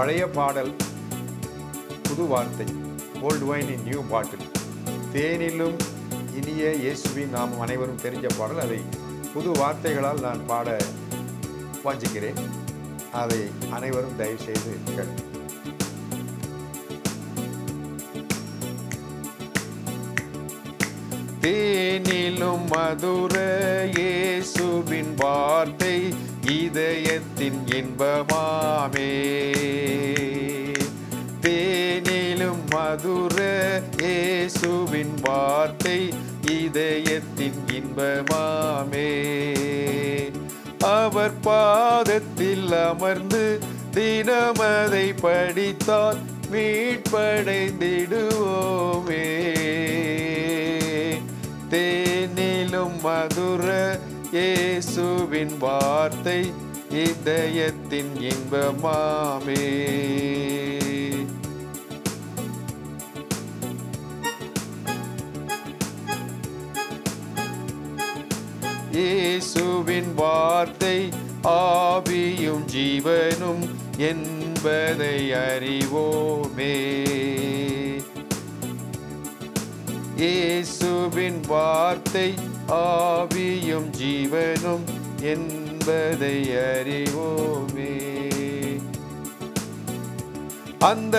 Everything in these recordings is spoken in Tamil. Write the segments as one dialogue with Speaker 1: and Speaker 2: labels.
Speaker 1: பழைய பாடல் புது வார்த்தை old wine in new bottle தேனிலும் இனிய இயேசுவி நாம் அனைவரும் தெரிஞ்ச பாடல் அதை புது வார்த்தைகளால் நான் பாட வாஞ்சிக்கிறேன் அதை அனைவரும் தயவுசெய்து கேட்க தேனிலும் மதுர இயேசுவின் வார்த்தை இதயத்தின் இன்பமாமே தேனிலும் மதுர இயேசுவின் வார்த்தை இதயத்தின் இன்பமாமே அவர் பாதத்தில் அமர்ந்து தினமதை படித்தால் மீட்படைந்திடுவோமே தேனிலும் மதுர இயேசுவின் வார்த்தை இதயத்தின் இன்பமாமே இயேசுவின் வார்த்தை ஆவியும் ஜீவனும் என்பதை அறிவோமே இயேசுவின் வார்த்தை ஆவியும் ஜீவனும் என்பதை அறிவோமே அந்த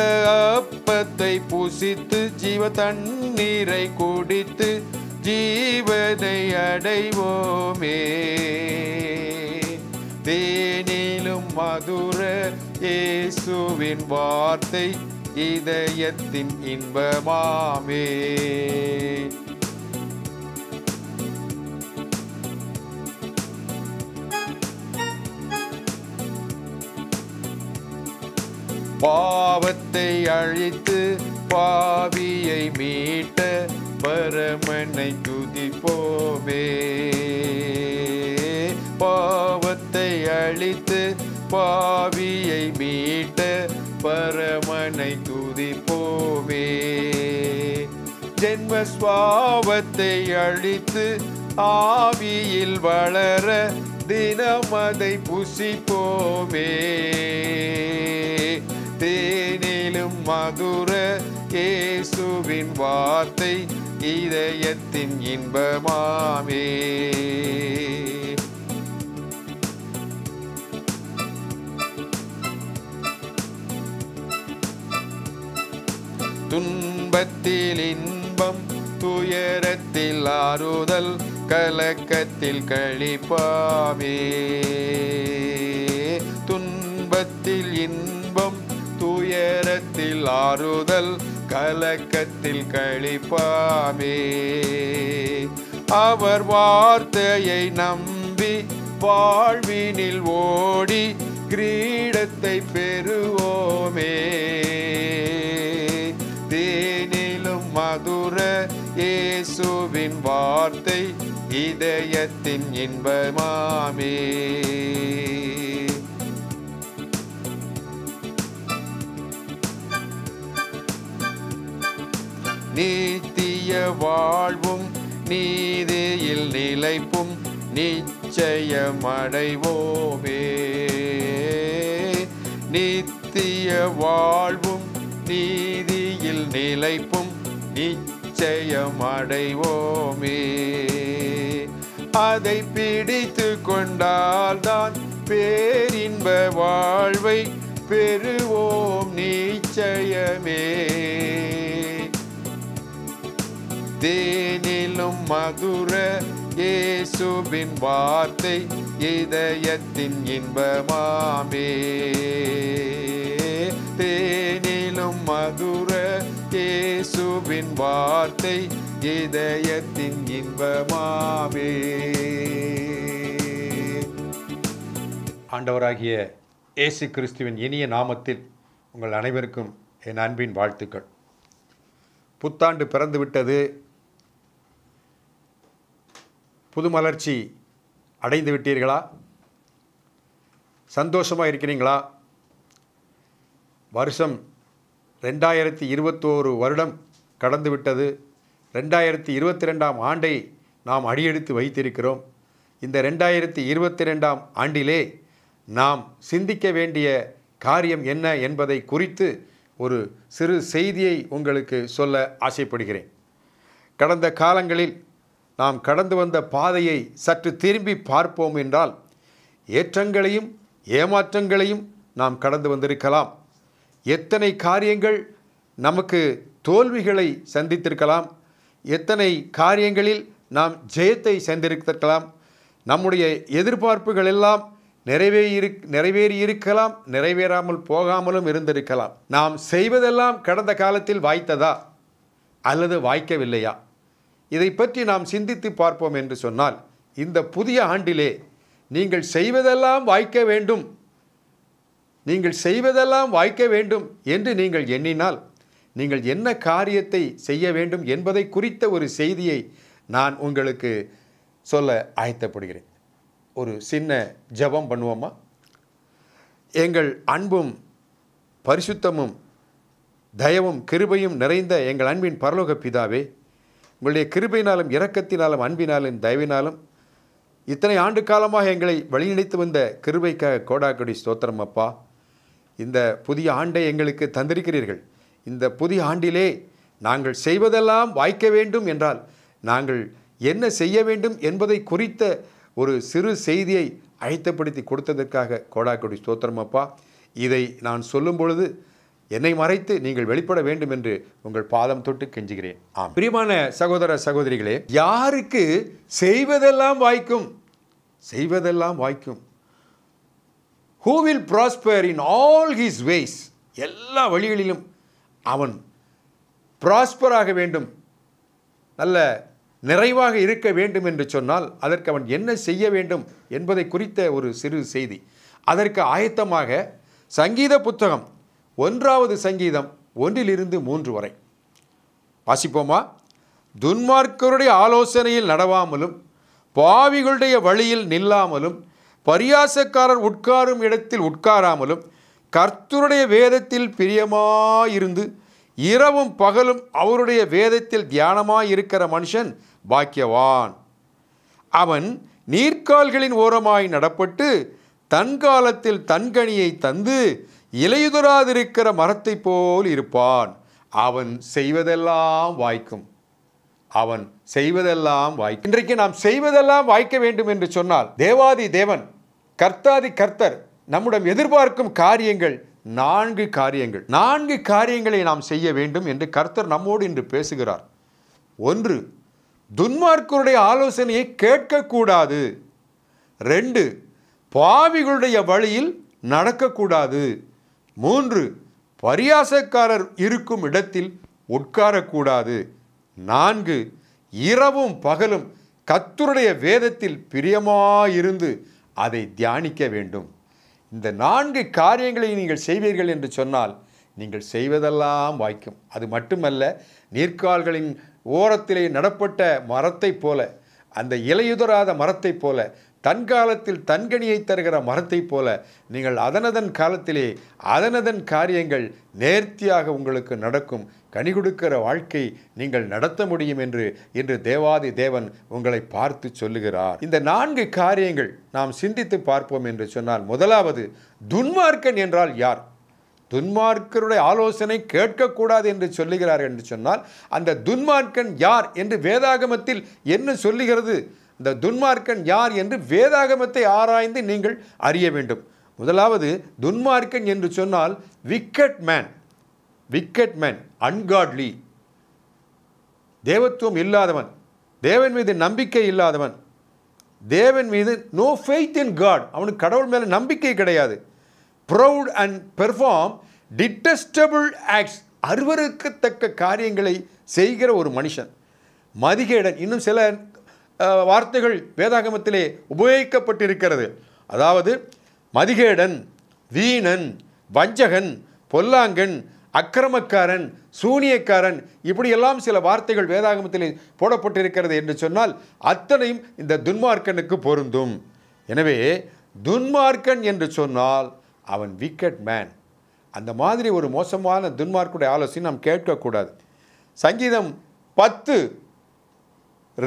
Speaker 1: அப்பத்தை பூசித்து ஜீவ தண்ணீரை குடித்து ஜீவனை அடைவோமே தேனிலும் மதுர இயேசுவின் வார்த்தை இதயத்தின் இன்பமாமே பாவத்தை அழித்து பாவியை மீட்ட பரமனை துதிப்போமே பாவத்தை அழித்து பாவியை மீட்ட பரமனை துதிப்போமே ஜென்ம சுவாவத்தை அழித்து ஆவியில் வளர தினமதை புசிப்போமே வார்த்தை இதயத்தின் இன்பமாமே துன்பத்தில் இன்பம் துயரத்தில் ஆறுதல் கலக்கத்தில் கழிப்பாமே துன்பத்தில் இன்பம் துயரத்தில் ஆறுதல் கலக்கத்தில் கழிப்பாமே அவர் வார்த்தையை நம்பி வாழ்வினில் ஓடி கிரீடத்தை பெறுவோமே தேனிலும் மதுர இயேசுவின் வார்த்தை இதயத்தின் இன்பமாமே நீத்திய வாழ்வும் நீதியில் நிலைப்பும் நிச்சயமடைவோமே நித்திய வாழ்வும் நீதியில் நிலைப்பும் நிச்சயமடைவோமே அதை பிடித்து கொண்டால்தான் பேரின்ப வாழ்வை பெறுவோம் நிச்சயமே தேனிலும் மதுர இயேசுவின் வார்த்தை இதயத்தின் இன்பமாமே தேனிலும் மதுர இயேசுவின் வார்த்தை இதயத்தின் இன்பமாமே ஆண்டவராகிய இயேசு கிறிஸ்துவின் இனிய நாமத்தில்
Speaker 2: உங்கள் அனைவருக்கும் என் அன்பின் வாழ்த்துக்கள் புத்தாண்டு பிறந்துவிட்டது புது மலர்ச்சி அடைந்து விட்டீர்களா சந்தோஷமாக இருக்கிறீங்களா வருஷம் ரெண்டாயிரத்தி இருபத்தோரு வருடம் கடந்து விட்டது ரெண்டாயிரத்தி இருபத்தி ரெண்டாம் ஆண்டை நாம் அடியெடுத்து வைத்திருக்கிறோம் இந்த ரெண்டாயிரத்தி இருபத்தி ரெண்டாம் ஆண்டிலே நாம் சிந்திக்க வேண்டிய காரியம் என்ன என்பதை குறித்து ஒரு சிறு செய்தியை உங்களுக்கு சொல்ல ஆசைப்படுகிறேன் கடந்த காலங்களில் நாம் கடந்து வந்த பாதையை சற்று திரும்பி பார்ப்போம் என்றால் ஏற்றங்களையும் ஏமாற்றங்களையும் நாம் கடந்து வந்திருக்கலாம் எத்தனை காரியங்கள் நமக்கு தோல்விகளை சந்தித்திருக்கலாம் எத்தனை காரியங்களில் நாம் ஜெயத்தை சந்திருக்கலாம் நம்முடைய எதிர்பார்ப்புகள் எல்லாம் நிறைவேறி நிறைவேறி இருக்கலாம் நிறைவேறாமல் போகாமலும் இருந்திருக்கலாம் நாம் செய்வதெல்லாம் கடந்த காலத்தில் வாய்த்ததா அல்லது வாய்க்கவில்லையா இதை பற்றி நாம் சிந்தித்து பார்ப்போம் என்று சொன்னால் இந்த புதிய ஆண்டிலே நீங்கள் செய்வதெல்லாம் வாய்க்க வேண்டும் நீங்கள் செய்வதெல்லாம் வாய்க்க வேண்டும் என்று நீங்கள் எண்ணினால் நீங்கள் என்ன காரியத்தை செய்ய வேண்டும் என்பதை குறித்த ஒரு செய்தியை நான் உங்களுக்கு சொல்ல ஆயத்தப்படுகிறேன் ஒரு சின்ன ஜபம் பண்ணுவோமா எங்கள் அன்பும் பரிசுத்தமும் தயவும் கிருபையும் நிறைந்த எங்கள் அன்பின் பரலோக பிதாவே உங்களுடைய கிருபையினாலும் இரக்கத்தினாலும் அன்பினாலும் தயவினாலும் இத்தனை ஆண்டு காலமாக எங்களை வழிநடத்து வந்த கிருபைக்காக கோடாக்குடி ஸ்தோத்திரம் அப்பா இந்த புதிய ஆண்டை எங்களுக்கு தந்திருக்கிறீர்கள் இந்த புதிய ஆண்டிலே நாங்கள் செய்வதெல்லாம் வாய்க்க வேண்டும் என்றால் நாங்கள் என்ன செய்ய வேண்டும் என்பதை குறித்த ஒரு சிறு செய்தியை அழைத்தப்படுத்தி கொடுத்ததற்காக கோடாக்குடி ஸ்தோத்திரம் அப்பா இதை நான் சொல்லும் பொழுது என்னை மறைத்து நீங்கள் வெளிப்பட வேண்டும் என்று உங்கள் பாதம் தொட்டு கெஞ்சுகிறேன் ஆம் பிரியமான சகோதர சகோதரிகளே யாருக்கு செய்வதெல்லாம் வாய்க்கும் செய்வதெல்லாம் வாய்க்கும் who will prosper in all his ways எல்லா வழிகளிலும் அவன் ப்ராஸ்பராக வேண்டும் நல்ல நிறைவாக இருக்க வேண்டும் என்று சொன்னால் அதற்கு அவன் என்ன செய்ய வேண்டும் என்பதை குறித்த ஒரு சிறு செய்தி அதற்கு ஆயத்தமாக சங்கீத புத்தகம் ஒன்றாவது சங்கீதம் ஒன்றிலிருந்து மூன்று வரை வாசிப்போமா துன்மார்க்கருடைய ஆலோசனையில் நடவாமலும் பாவிகளுடைய வழியில் நில்லாமலும் பரியாசக்காரர் உட்காரும் இடத்தில் உட்காராமலும் கர்த்தருடைய வேதத்தில் பிரியமாயிருந்து இரவும் பகலும் அவருடைய வேதத்தில் தியானமாயிருக்கிற மனுஷன் பாக்கியவான் அவன் நீர்க்கால்களின் ஓரமாய் நடப்பட்டு தன் காலத்தில் தன்கனியை தந்து இலையுதராதிருக்கிற மரத்தை போல் இருப்பான் அவன் செய்வதெல்லாம் வாய்க்கும் அவன் செய்வதெல்லாம் வாய்க்கும் இன்றைக்கு நாம் செய்வதெல்லாம் வாய்க்க வேண்டும் என்று சொன்னால் தேவாதி தேவன் கர்த்தாதி கர்த்தர் நம்முடன் எதிர்பார்க்கும் காரியங்கள் நான்கு காரியங்கள் நான்கு காரியங்களை நாம் செய்ய வேண்டும் என்று கர்த்தர் நம்மோடு இன்று பேசுகிறார் ஒன்று துன்மார்க்கருடைய ஆலோசனையை கேட்கக்கூடாது ரெண்டு பாவிகளுடைய வழியில் நடக்கக்கூடாது மூன்று பரியாசக்காரர் இருக்கும் இடத்தில் உட்காரக்கூடாது நான்கு இரவும் பகலும் கத்துருடைய வேதத்தில் பிரியமாயிருந்து அதை தியானிக்க வேண்டும் இந்த நான்கு காரியங்களை நீங்கள் செய்வீர்கள் என்று சொன்னால் நீங்கள் செய்வதெல்லாம் வாய்க்கும் அது மட்டுமல்ல நீர்க்கால்களின் ஓரத்திலே நடப்பட்ட மரத்தைப் போல அந்த இலையுதராத மரத்தைப் போல தன் காலத்தில் தன்கனியை தருகிற மரத்தைப் போல நீங்கள் அதனதன் காலத்திலே அதனதன் காரியங்கள் நேர்த்தியாக உங்களுக்கு நடக்கும் கனி கொடுக்கிற வாழ்க்கை நீங்கள் நடத்த முடியும் என்று இன்று தேவாதி தேவன் உங்களை பார்த்து சொல்லுகிறார் இந்த நான்கு காரியங்கள் நாம் சிந்தித்து பார்ப்போம் என்று சொன்னால் முதலாவது துன்மார்க்கன் என்றால் யார் துன்மார்க்கருடைய ஆலோசனை கேட்கக்கூடாது என்று சொல்லுகிறார் என்று சொன்னால் அந்த துன்மார்க்கன் யார் என்று வேதாகமத்தில் என்ன சொல்லுகிறது இந்த துன்மார்க்கன் யார் என்று வேதாகமத்தை ஆராய்ந்து நீங்கள் அறிய வேண்டும் முதலாவது துன்மார்க்கன் என்று சொன்னால் wicked man wicked man ungodly தேவத்துவம் இல்லாதவன் தேவன் மீது நம்பிக்கை இல்லாதவன் தேவன் மீது நோ ஃபெய்த் இன் காட் அவனுக்கு கடவுள் மேலே நம்பிக்கை கிடையாது proud and perform detestable acts அருவருக்கத்தக்க காரியங்களை செய்கிற ஒரு மனுஷன் மதிகேடன் இன்னும் சில வார்த்தைகள் வேதாகமத்திலே உபயோகிக்கப்பட்டிருக்கிறது அதாவது மதிகேடன் வீணன் வஞ்சகன் பொல்லாங்கன் அக்கிரமக்காரன் சூனியக்காரன் இப்படியெல்லாம் சில வார்த்தைகள் வேதாகமத்தில் போடப்பட்டிருக்கிறது என்று சொன்னால் அத்தனையும் இந்த துன்மார்க்கனுக்கு பொருந்தும் எனவே துன்மார்க்கன் என்று சொன்னால் அவன் விக்கெட் மேன் அந்த மாதிரி ஒரு மோசமான துன்மார்க்குடைய ஆலோசனை நாம் கேட்கக்கூடாது சங்கீதம் பத்து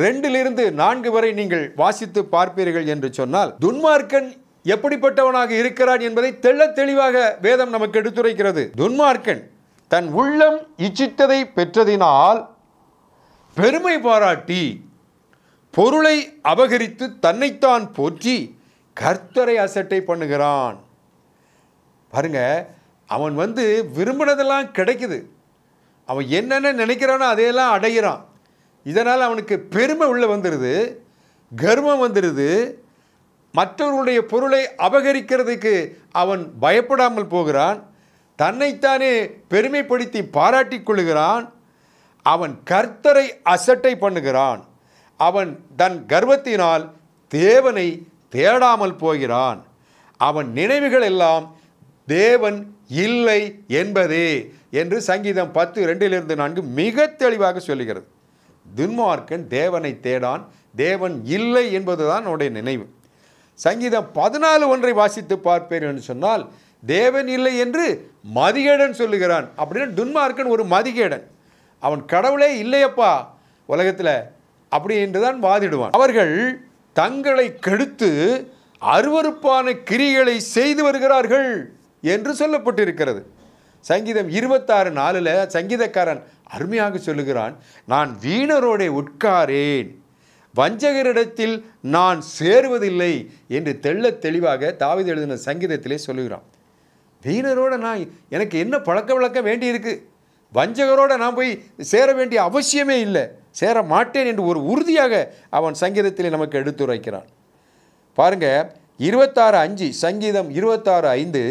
Speaker 2: ரெண்டிலிருந்து நான்கு வரை நீங்கள் வாசித்து பார்ப்பீர்கள் என்று சொன்னால் துன்மார்க்கன் எப்படிப்பட்டவனாக இருக்கிறான் என்பதை தெள்ள தெளிவாக வேதம் நமக்கு எடுத்துரைக்கிறது துன்மார்க்கன் தன் உள்ளம் இச்சித்ததை பெற்றதினால் பெருமை பாராட்டி பொருளை அபகரித்து தன்னைத்தான் போற்றி கர்த்தரை அசட்டை பண்ணுகிறான் பாருங்க அவன் வந்து விரும்பினதெல்லாம் கிடைக்குது அவன் என்னென்ன நினைக்கிறானோ அதையெல்லாம் அடையிறான் இதனால் அவனுக்கு பெருமை உள்ளே வந்துடுது கர்வம் வந்துடுது மற்றவர்களுடைய பொருளை அபகரிக்கிறதுக்கு அவன் பயப்படாமல் போகிறான் தன்னைத்தானே பெருமைப்படுத்தி பாராட்டி கொள்கிறான் அவன் கர்த்தரை அசட்டை பண்ணுகிறான் அவன் தன் கர்வத்தினால் தேவனை தேடாமல் போகிறான் அவன் நினைவுகள் எல்லாம் தேவன் இல்லை என்பதே என்று சங்கீதம் பத்து ரெண்டிலிருந்து நான்கு மிக தெளிவாக சொல்லுகிறது துன்மார்க்கன் தேவனை தேடான் தேவன் இல்லை என்பதுதான் உடைய நினைவு சங்கீதம் பதினாலு ஒன்றை வாசித்து பார்ப்பேன் என்று சொன்னால் தேவன் இல்லை என்று மதிகேடன் சொல்லுகிறான் அப்படின்னு துன்மார்க்கன் ஒரு மதிகேடன் அவன் கடவுளே இல்லையப்பா உலகத்தில் அப்படி என்றுதான் வாதிடுவான் அவர்கள் தங்களை கெடுத்து அருவறுப்பான கிரிகளை செய்து வருகிறார்கள் என்று சொல்லப்பட்டிருக்கிறது சங்கீதம் இருபத்தாறு நாளில் சங்கீதக்காரன் அருமையாக சொல்லுகிறான் நான் வீணரோடே உட்காரேன் வஞ்சகரிடத்தில் நான் சேருவதில்லை என்று தெள்ள தெளிவாக தாவித எழுதின சங்கீதத்திலே சொல்லுகிறான் வீணரோட நான் எனக்கு என்ன பழக்க வழக்கம் வேண்டியிருக்கு வஞ்சகரோடு நான் போய் சேர வேண்டிய அவசியமே இல்லை சேர மாட்டேன் என்று ஒரு உறுதியாக அவன் சங்கீதத்திலே நமக்கு எடுத்துரைக்கிறான் பாருங்க இருபத்தாறு அஞ்சு சங்கீதம் இருபத்தாறு ஐந்து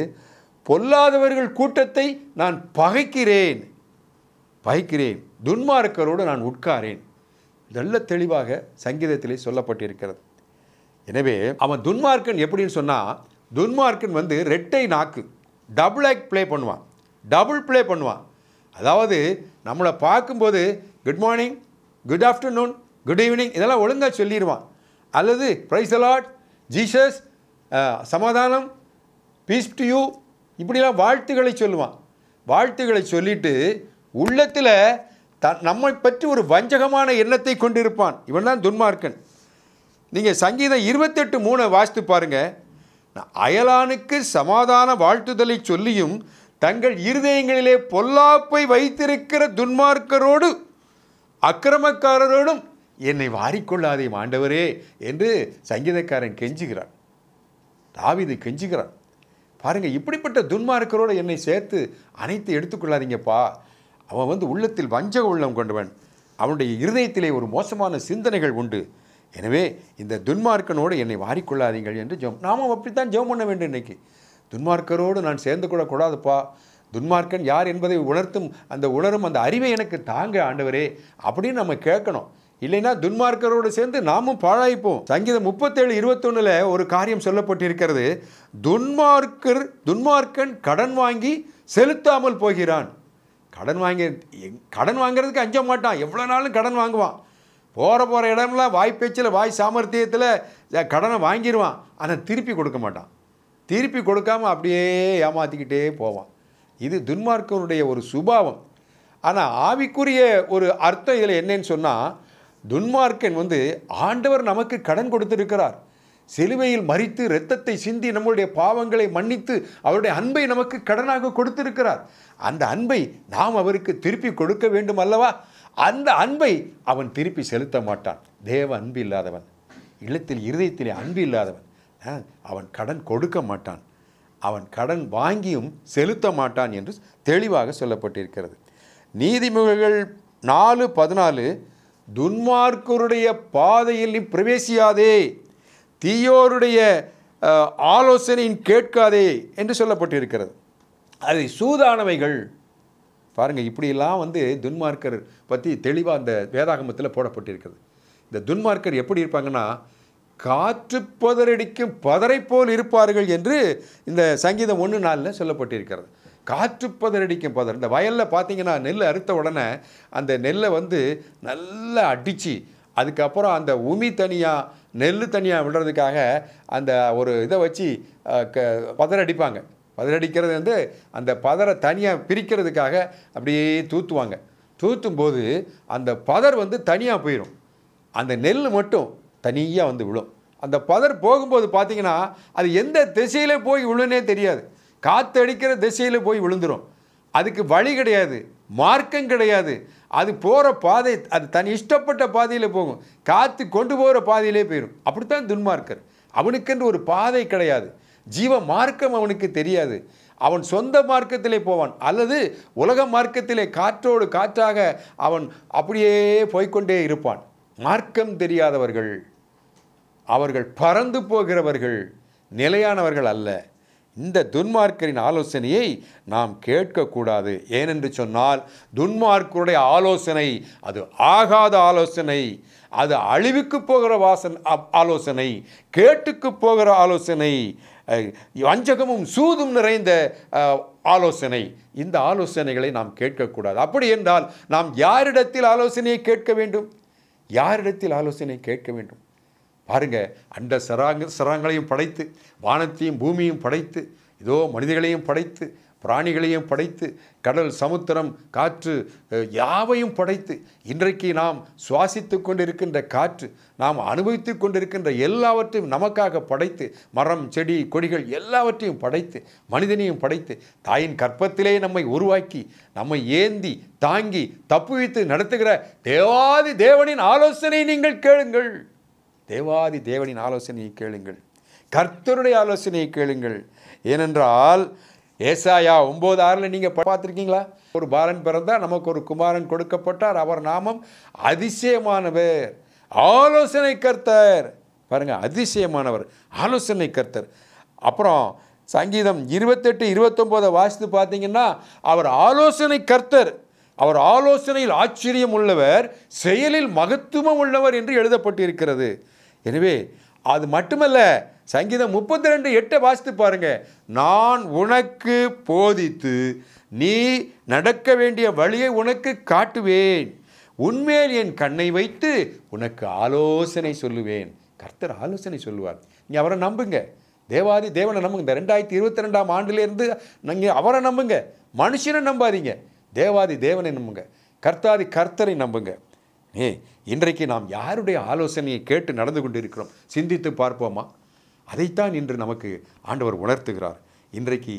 Speaker 2: பொல்லாதவர்கள் கூட்டத்தை நான் பகைக்கிறேன் பயக்கிறேன் துன்மார்க்கரோடு நான் உட்காரேன் நல்ல தெளிவாக சங்கீதத்திலே சொல்லப்பட்டிருக்கிறது எனவே அவன் துன்மார்க்கன் எப்படின்னு சொன்னால் துன்மார்க்கன் வந்து ரெட்டை நாக்கு டபுள் ஆக்ட் ப்ளே பண்ணுவான் டபுள் ப்ளே பண்ணுவான் அதாவது நம்மளை பார்க்கும்போது good morning good afternoon good evening இதெல்லாம் ஒழுங்காக சொல்லிடுவான் அல்லது ப்ரைஸ் அலாட் ஜீசஸ் சமாதானம் பீஸ் டு யூ இப்படிலாம் வாழ்த்துக்களை சொல்லுவான் வாழ்த்துக்களை சொல்லிவிட்டு உள்ளத்தில் த நம்மை பற்றி ஒரு வஞ்சகமான எண்ணத்தை கொண்டிருப்பான் இவன் தான் துன்மார்க்கன் நீங்கள் சங்கீதம் இருபத்தெட்டு மூணை வாசித்து பாருங்கள் அயலானுக்கு சமாதான வாழ்த்துதலை சொல்லியும் தங்கள் இருதயங்களிலே பொல்லாப்பை வைத்திருக்கிற துன்மார்க்கரோடு அக்கிரமக்காரரோடும் என்னை வாரிக்கொள்ளாதே ஆண்டவரே என்று சங்கீதக்காரன் கெஞ்சுகிறான் தாவிதை கெஞ்சுகிறான் பாருங்கள் இப்படிப்பட்ட துன்மார்க்கரோடு என்னை சேர்த்து அனைத்து எடுத்துக்கொள்ளாதீங்கப்பா அவன் வந்து உள்ளத்தில் வஞ்சக உள்ளம் கொண்டவன் அவனுடைய இருதயத்திலே ஒரு மோசமான சிந்தனைகள் உண்டு எனவே இந்த துன்மார்க்கனோடு என்னை வாரிக்கொள்ளாதீங்கள் என்று ஜெபம் நாமும் அப்படித்தான் ஜெபம் பண்ண வேண்டும் இன்றைக்கி துன்மார்க்கரோடு நான் சேர்ந்து கூட கூடாதுப்பா துன்மார்க்கன் யார் என்பதை உணர்த்தும் அந்த உணரும் அந்த அறிவை எனக்கு தாங்க ஆண்டவரே அப்படின்னு நம்ம கேட்கணும் இல்லைன்னா துன்மார்க்கரோடு சேர்ந்து நாமும் பாழாய்ப்போம் சங்கீதம் முப்பத்தேழு இருபத்தொன்னில் ஒரு காரியம் சொல்லப்பட்டிருக்கிறது துன்மார்க்கர் துன்மார்க்கன் கடன் வாங்கி செலுத்தாமல் போகிறான் கடன் வாங்கி கடன் வாங்கிறதுக்கு அஞ்ச மாட்டான் எவ்வளோ நாளும் கடன் வாங்குவான் போகிற போகிற இடம்லாம் வாய்ப்பேச்சில் வாய் சாமர்த்தியத்தில் கடனை வாங்கிடுவான் ஆனால் திருப்பி கொடுக்க மாட்டான் திருப்பி கொடுக்காமல் அப்படியே ஏமாற்றிக்கிட்டே போவான் இது துன்மார்க்கனுடைய ஒரு சுபாவம் ஆனால் ஆவிக்குரிய ஒரு அர்த்தம் இதில் என்னன்னு சொன்னால் துன்மார்க்கன் வந்து ஆண்டவர் நமக்கு கடன் கொடுத்துருக்கிறார் சிலுவையில் மறித்து இரத்தத்தை சிந்தி நம்முடைய பாவங்களை மன்னித்து அவருடைய அன்பை நமக்கு கடனாக கொடுத்திருக்கிறார் அந்த அன்பை நாம் அவருக்கு திருப்பி கொடுக்க வேண்டும் அல்லவா அந்த அன்பை அவன் திருப்பி செலுத்த மாட்டான் தேவ அன்பு இல்லாதவன் இல்லத்தில் இருதயத்திலே அன்பு இல்லாதவன் அவன் கடன் கொடுக்க மாட்டான் அவன் கடன் வாங்கியும் செலுத்த மாட்டான் என்று தெளிவாக சொல்லப்பட்டிருக்கிறது நீதிமொழிகள் நாலு பதினாலு துன்மார்க்கருடைய பாதையில் நீ பிரவேசியாதே தீயோருடைய ஆலோசனையின் கேட்காதே என்று சொல்லப்பட்டிருக்கிறது அதை சூதானவைகள் பாருங்கள் இப்படியெல்லாம் வந்து துன்மார்க்கர் பற்றி தெளிவாக அந்த வேதாகமத்தில் போடப்பட்டிருக்கிறது இந்த துன்மார்க்கர் எப்படி இருப்பாங்கன்னா காற்று பதறடிக்கும் பதரை போல் இருப்பார்கள் என்று இந்த சங்கீதம் ஒன்று நாளில் சொல்லப்பட்டிருக்கிறது காற்று பதறடிக்கும் பதர் இந்த வயலில் பார்த்தீங்கன்னா நெல் அறுத்த உடனே அந்த நெல்லை வந்து நல்லா அடித்து அதுக்கப்புறம் அந்த உமி தனியாக நெல் தனியாக விடுறதுக்காக அந்த ஒரு இதை வச்சு க பதறடிப்பாங்க பதறடிக்கிறது வந்து அந்த பதரை தனியாக பிரிக்கிறதுக்காக அப்படியே தூத்துவாங்க தூத்தும் போது அந்த பதர் வந்து தனியாக போயிடும் அந்த நெல் மட்டும் தனியாக வந்து விழும் அந்த பதர் போகும்போது பார்த்திங்கன்னா அது எந்த திசையில் போய் விழுனே தெரியாது காற்று அடிக்கிற திசையில் போய் விழுந்துடும் அதுக்கு வழி கிடையாது மார்க்கம் கிடையாது அது போகிற பாதை அது தன் இஷ்டப்பட்ட பாதையில் போகும் காற்று கொண்டு போகிற பாதையிலே போயிடும் அப்படித்தான் துன்மார்க்கர் அவனுக்கென்று ஒரு பாதை கிடையாது ஜீவ மார்க்கம் அவனுக்கு தெரியாது அவன் சொந்த மார்க்கத்திலே போவான் அல்லது உலக மார்க்கத்திலே காற்றோடு காற்றாக அவன் அப்படியே போய்கொண்டே இருப்பான் மார்க்கம் தெரியாதவர்கள் அவர்கள் பறந்து போகிறவர்கள் நிலையானவர்கள் அல்ல இந்த துன்மார்க்கரின் ஆலோசனையை நாம் கேட்கக்கூடாது ஏனென்று சொன்னால் துன்மார்க்கருடைய ஆலோசனை அது ஆகாத ஆலோசனை அது அழிவுக்கு போகிற வாசன் ஆலோசனை கேட்டுக்கு போகிற ஆலோசனை வஞ்சகமும் சூதும் நிறைந்த ஆலோசனை இந்த ஆலோசனைகளை நாம் கேட்கக்கூடாது அப்படி என்றால் நாம் யாரிடத்தில் ஆலோசனையை கேட்க வேண்டும் யாரிடத்தில் ஆலோசனை கேட்க வேண்டும் பாருங்க அண்ட சராங்க சராங்களையும் படைத்து வானத்தையும் பூமியும் படைத்து இதோ மனிதர்களையும் படைத்து பிராணிகளையும் படைத்து கடல் சமுத்திரம் காற்று யாவையும் படைத்து இன்றைக்கு நாம் சுவாசித்து கொண்டிருக்கின்ற காற்று நாம் அனுபவித்து கொண்டிருக்கின்ற எல்லாவற்றையும் நமக்காக படைத்து மரம் செடி கொடிகள் எல்லாவற்றையும் படைத்து மனிதனையும் படைத்து தாயின் கற்பத்திலே நம்மை உருவாக்கி நம்மை ஏந்தி தாங்கி தப்புவித்து நடத்துகிற தேவாதி தேவனின் ஆலோசனை நீங்கள் கேளுங்கள் தேவாதி தேவனின் ஆலோசனையை கேளுங்கள் கர்த்தருடைய ஆலோசனையை கேளுங்கள் ஏனென்றால் ஏசாயா ஒம்பது ஆறில் நீங்கள் பார்த்துருக்கீங்களா ஒரு பாலன் பிறந்தால் நமக்கு ஒரு குமாரன் கொடுக்கப்பட்டார் அவர் நாமம் அதிசயமானவர் ஆலோசனை கர்த்தர் பாருங்கள் அதிசயமானவர் ஆலோசனை கர்த்தர் அப்புறம் சங்கீதம் இருபத்தெட்டு இருபத்தொம்போதை வாசித்து பார்த்தீங்கன்னா அவர் ஆலோசனை கர்த்தர் அவர் ஆலோசனையில் ஆச்சரியம் உள்ளவர் செயலில் மகத்துவம் உள்ளவர் என்று எழுதப்பட்டிருக்கிறது எனவே அது மட்டுமல்ல சங்கீதம் முப்பத்தி ரெண்டு எட்டை வாசித்து பாருங்க நான் உனக்கு போதித்து நீ நடக்க வேண்டிய வழியை உனக்கு காட்டுவேன் உண்மையில் என் கண்ணை வைத்து உனக்கு ஆலோசனை சொல்லுவேன் கர்த்தர் ஆலோசனை சொல்லுவார் நீங்கள் அவரை நம்புங்க தேவாதி தேவனை நம்புங்க இந்த ரெண்டாயிரத்தி இருபத்தி ரெண்டாம் ஆண்டுலேருந்து நீங்கள் அவரை நம்புங்க மனுஷனை நம்பாதீங்க தேவாதி தேவனை நம்புங்க கர்த்தாதி கர்த்தரை நம்புங்க ஏ இன்றைக்கு நாம் யாருடைய ஆலோசனையை கேட்டு நடந்து கொண்டிருக்கிறோம் சிந்தித்து பார்ப்போமா அதைத்தான் இன்று நமக்கு ஆண்டவர் உணர்த்துகிறார் இன்றைக்கு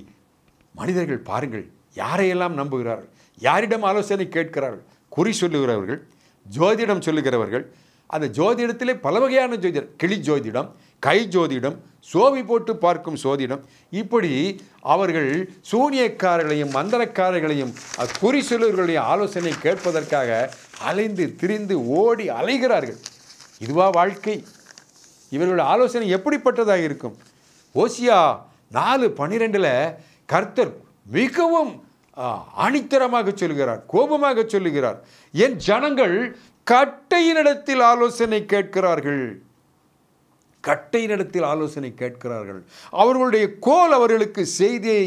Speaker 2: மனிதர்கள் பாருங்கள் யாரையெல்லாம் நம்புகிறார்கள் யாரிடம் ஆலோசனை கேட்கிறார்கள் குறி சொல்லுகிறவர்கள் ஜோதிடம் சொல்லுகிறவர்கள் அந்த ஜோதிடத்திலே பல வகையான ஜோதிடர் கிளி ஜோதிடம் கை ஜோதிடம் சோவி போட்டு பார்க்கும் சோதிடம் இப்படி அவர்கள் சூனியக்காரர்களையும் மந்திரக்காரர்களையும் குறி சொல்லுவர்களுடைய ஆலோசனை கேட்பதற்காக அலைந்து திரிந்து ஓடி அலைகிறார்கள் இதுவா வாழ்க்கை இவர்களுடைய ஆலோசனை எப்படிப்பட்டதாக இருக்கும் ஓசியா நாலு பன்னிரெண்டில் கர்த்தர் மிகவும் அணித்தரமாக சொல்கிறார் கோபமாக சொல்லுகிறார் என் ஜனங்கள் கட்டையினிடத்தில் ஆலோசனை கேட்கிறார்கள் கட்டையினிடத்தில் ஆலோசனை கேட்கிறார்கள் அவர்களுடைய கோல் அவர்களுக்கு செய்தியை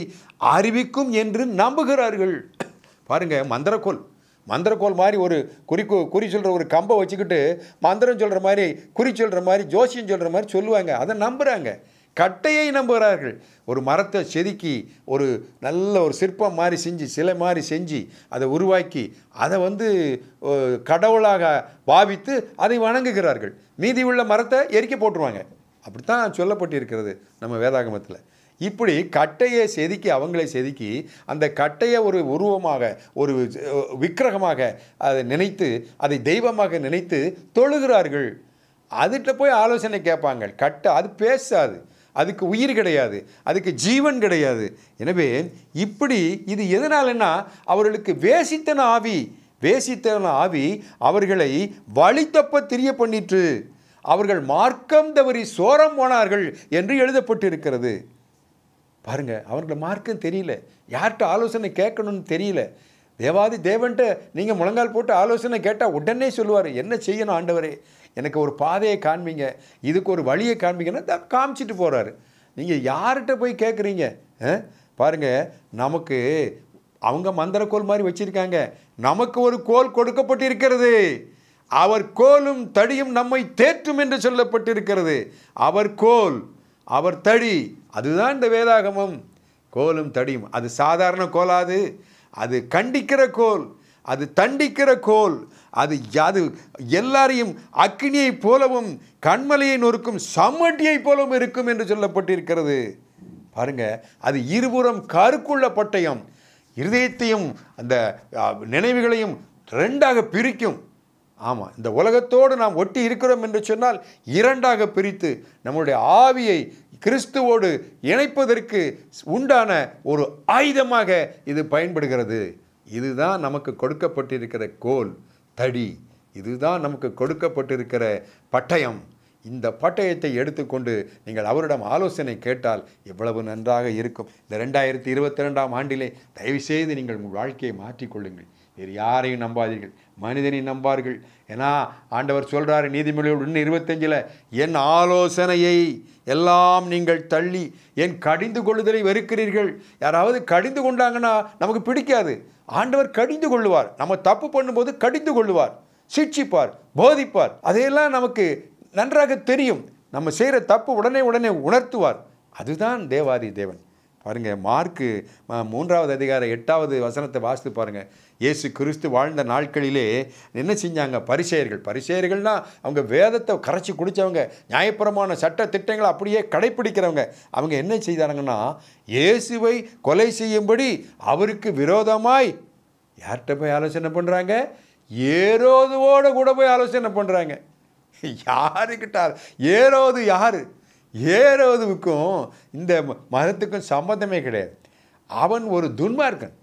Speaker 2: அறிவிக்கும் என்று நம்புகிறார்கள் பாருங்கள் மந்திரக்கோல் மந்திரக்கோல் மாதிரி ஒரு குறி குறி சொல்கிற ஒரு கம்பை வச்சுக்கிட்டு மந்திரம் சொல்கிற மாதிரி குறி சொல்கிற மாதிரி ஜோசியம் சொல்கிற மாதிரி சொல்லுவாங்க அதை நம்புகிறாங்க கட்டையை நம்புகிறார்கள் ஒரு மரத்தை செதுக்கி ஒரு நல்ல ஒரு சிற்பம் மாதிரி செஞ்சு சிலை மாதிரி செஞ்சு அதை உருவாக்கி அதை வந்து கடவுளாக பாவித்து அதை வணங்குகிறார்கள் மீதி உள்ள மரத்தை எரிக்க போட்டுருவாங்க அப்படித்தான் சொல்லப்பட்டிருக்கிறது நம்ம வேதாகமத்தில் இப்படி கட்டையை செதுக்கி அவங்களை செதுக்கி அந்த கட்டையை ஒரு உருவமாக ஒரு விக்கிரகமாக அதை நினைத்து அதை தெய்வமாக நினைத்து தொழுகிறார்கள் அதுகிட்ட போய் ஆலோசனை கேட்பாங்க கட்டை அது பேசாது அதுக்கு உயிர் கிடையாது அதுக்கு ஜீவன் கிடையாது எனவே இப்படி இது எதனாலன்னா அவர்களுக்கு வேசித்தன ஆவி வேசித்தன ஆவி அவர்களை வழித்தப்ப தெரிய பண்ணிற்று அவர்கள் மார்க்கம் தவறி சோரம் போனார்கள் என்று எழுதப்பட்டிருக்கிறது பாருங்கள் அவனுக்கு மார்க்கும் தெரியல யார்கிட்ட ஆலோசனை கேட்கணும்னு தெரியல தேவாதி தேவன்ட்ட நீங்கள் முழங்கால் போட்டு ஆலோசனை கேட்டால் உடனே சொல்லுவார் என்ன செய்யணும் ஆண்டவரே எனக்கு ஒரு பாதையை காண்பீங்க இதுக்கு ஒரு வழியை காண்பீங்கன்னா காமிச்சிட்டு போகிறாரு நீங்கள் யார்கிட்ட போய் கேட்குறீங்க பாருங்கள் நமக்கு அவங்க மந்திரக்கோல் மாதிரி வச்சுருக்காங்க நமக்கு ஒரு கோல் கொடுக்கப்பட்டிருக்கிறது அவர் கோலும் தடியும் நம்மை தேற்றும் என்று சொல்லப்பட்டிருக்கிறது அவர் கோல் அவர் தடி அதுதான் இந்த வேதாகமம் கோலும் தடியும் அது சாதாரண கோலாது அது கண்டிக்கிற கோல் அது தண்டிக்கிற கோல் அது அது எல்லாரையும் அக்னியைப் போலவும் கண்மலையை நொறுக்கும் சம்மட்டியை போலவும் இருக்கும் என்று சொல்லப்பட்டிருக்கிறது பாருங்க அது இருபுறம் கருக்குள்ள பட்டயம் இருதயத்தையும் அந்த நினைவுகளையும் ரெண்டாக பிரிக்கும் ஆமாம் இந்த உலகத்தோடு நாம் ஒட்டி இருக்கிறோம் என்று சொன்னால் இரண்டாக பிரித்து நம்முடைய ஆவியை கிறிஸ்துவோடு இணைப்பதற்கு உண்டான ஒரு ஆயுதமாக இது பயன்படுகிறது இதுதான் நமக்கு கொடுக்கப்பட்டிருக்கிற கோல் தடி இதுதான் நமக்கு கொடுக்கப்பட்டிருக்கிற பட்டயம் இந்த பட்டயத்தை எடுத்துக்கொண்டு நீங்கள் அவரிடம் ஆலோசனை கேட்டால் எவ்வளவு நன்றாக இருக்கும் இந்த ரெண்டாயிரத்தி இருபத்தி ரெண்டாம் ஆண்டிலே தயவுசெய்து நீங்கள் உங்கள் வாழ்க்கையை மாற்றிக்கொள்ளுங்கள் வேறு யாரையும் நம்பாதீர்கள் மனிதனை நம்பார்கள் ஏன்னா ஆண்டவர் சொல்கிறார் நீதிமொழிகள் இன்னும் இருபத்தஞ்சில் என் ஆலோசனையை எல்லாம் நீங்கள் தள்ளி என் கடிந்து கொள்ளுதலை வெறுக்கிறீர்கள் யாராவது கடிந்து கொண்டாங்கன்னா நமக்கு பிடிக்காது ஆண்டவர் கடிந்து கொள்ளுவார் நம்ம தப்பு பண்ணும்போது கடிந்து கொள்ளுவார் சிக்ஷிப்பார் போதிப்பார் அதையெல்லாம் நமக்கு நன்றாக தெரியும் நம்ம செய்கிற தப்பு உடனே உடனே உணர்த்துவார் அதுதான் தேவாதி தேவன் பாருங்கள் மார்க்கு மூன்றாவது அதிகார எட்டாவது வசனத்தை வாசித்து பாருங்கள் இயேசு கிறிஸ்து வாழ்ந்த நாட்களிலே என்ன செஞ்சாங்க பரிசெயர்கள் பரிசெயர்கள்னால் அவங்க வேதத்தை கரைச்சி குடித்தவங்க நியாயப்புறமான சட்ட திட்டங்களை அப்படியே கடைப்பிடிக்கிறவங்க அவங்க என்ன செய்தாங்கன்னா இயேசுவை கொலை செய்யும்படி அவருக்கு விரோதமாய் யார்கிட்ட போய் ஆலோசனை பண்ணுறாங்க ஏரோதுவோடு கூட போய் ஆலோசனை பண்ணுறாங்க யாருக்கிட்ட ஏரோது யார் ஏறதுக்கும் இந்த மதத்துக்கும் சம்மந்தமே கிடையாது அவன் ஒரு துன்மார்க்கன்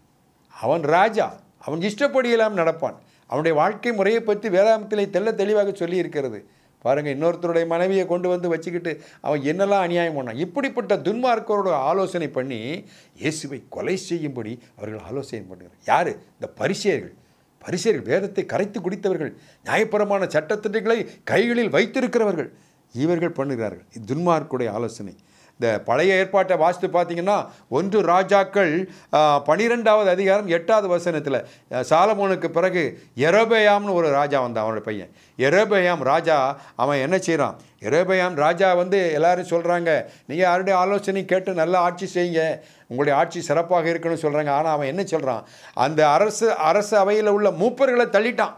Speaker 2: அவன் ராஜா அவன் இஷ்டப்படி இல்லாமல் நடப்பான் அவனுடைய வாழ்க்கை முறையை பற்றி வேதாந்தத்திலே தெல்ல தெளிவாக சொல்லி இருக்கிறது பாருங்கள் இன்னொருத்தருடைய மனைவியை கொண்டு வந்து வச்சுக்கிட்டு அவன் என்னெல்லாம் அநியாயம் பண்ணான் இப்படிப்பட்ட துன்மார்க்கரோட ஆலோசனை பண்ணி இயேசுவை கொலை செய்யும்படி அவர்கள் ஆலோசனை பண்ணுகிறார் யார் இந்த பரிசேர்கள் பரிசேர்கள் வேதத்தை கரைத்து குடித்தவர்கள் நியாயபரமான சட்டத்திட்டங்களை கைகளில் வைத்திருக்கிறவர்கள் இவர்கள் பண்ணுகிறார்கள் துன்மார்க்குடைய ஆலோசனை இந்த பழைய ஏற்பாட்டை வாசித்து பார்த்தீங்கன்னா ஒன்று ராஜாக்கள் பனிரெண்டாவது அதிகாரம் எட்டாவது வசனத்தில் சாலமோனுக்கு பிறகு எரோபயாம்னு ஒரு ராஜா வந்தான் அவனோட பையன் எரோபயாம் ராஜா அவன் என்ன செய்கிறான் எரோபயாம் ராஜா வந்து எல்லாரும் சொல்கிறாங்க நீங்கள் யாருடைய ஆலோசனை கேட்டு நல்லா ஆட்சி செய்யுங்க உங்களுடைய ஆட்சி சிறப்பாக இருக்குன்னு சொல்கிறாங்க ஆனால் அவன் என்ன சொல்கிறான் அந்த அரசு அரசு அவையில் உள்ள மூப்பர்களை தள்ளிட்டான்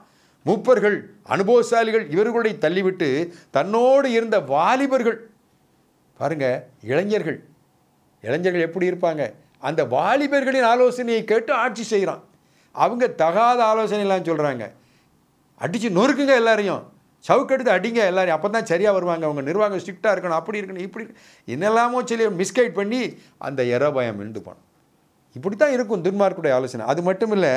Speaker 2: மூப்பர்கள் அனுபவசாலிகள் இவர்களை தள்ளிவிட்டு தன்னோடு இருந்த வாலிபர்கள் பாருங்கள் இளைஞர்கள் இளைஞர்கள் எப்படி இருப்பாங்க அந்த வாலிபர்களின் ஆலோசனையை கேட்டு ஆட்சி செய்கிறான் அவங்க தகாத ஆலோசனைலாம் சொல்கிறாங்க அடித்து நொறுக்குங்க எல்லாரையும் சவுக்கெடுத்து அடிங்க எல்லாரையும் அப்போ தான் சரியாக வருவாங்க அவங்க நிர்வாகம் ஸ்ட்ரிக்டாக இருக்கணும் அப்படி இருக்கணும் இப்படி இருக்கணும் என்னெல்லாமோ சொல்லி மிஸ்கைட் பண்ணி அந்த எரோ பயம் போனோம் இப்படி தான் இருக்கும் துன்மார்க்குடைய ஆலோசனை அது மட்டும் இல்லை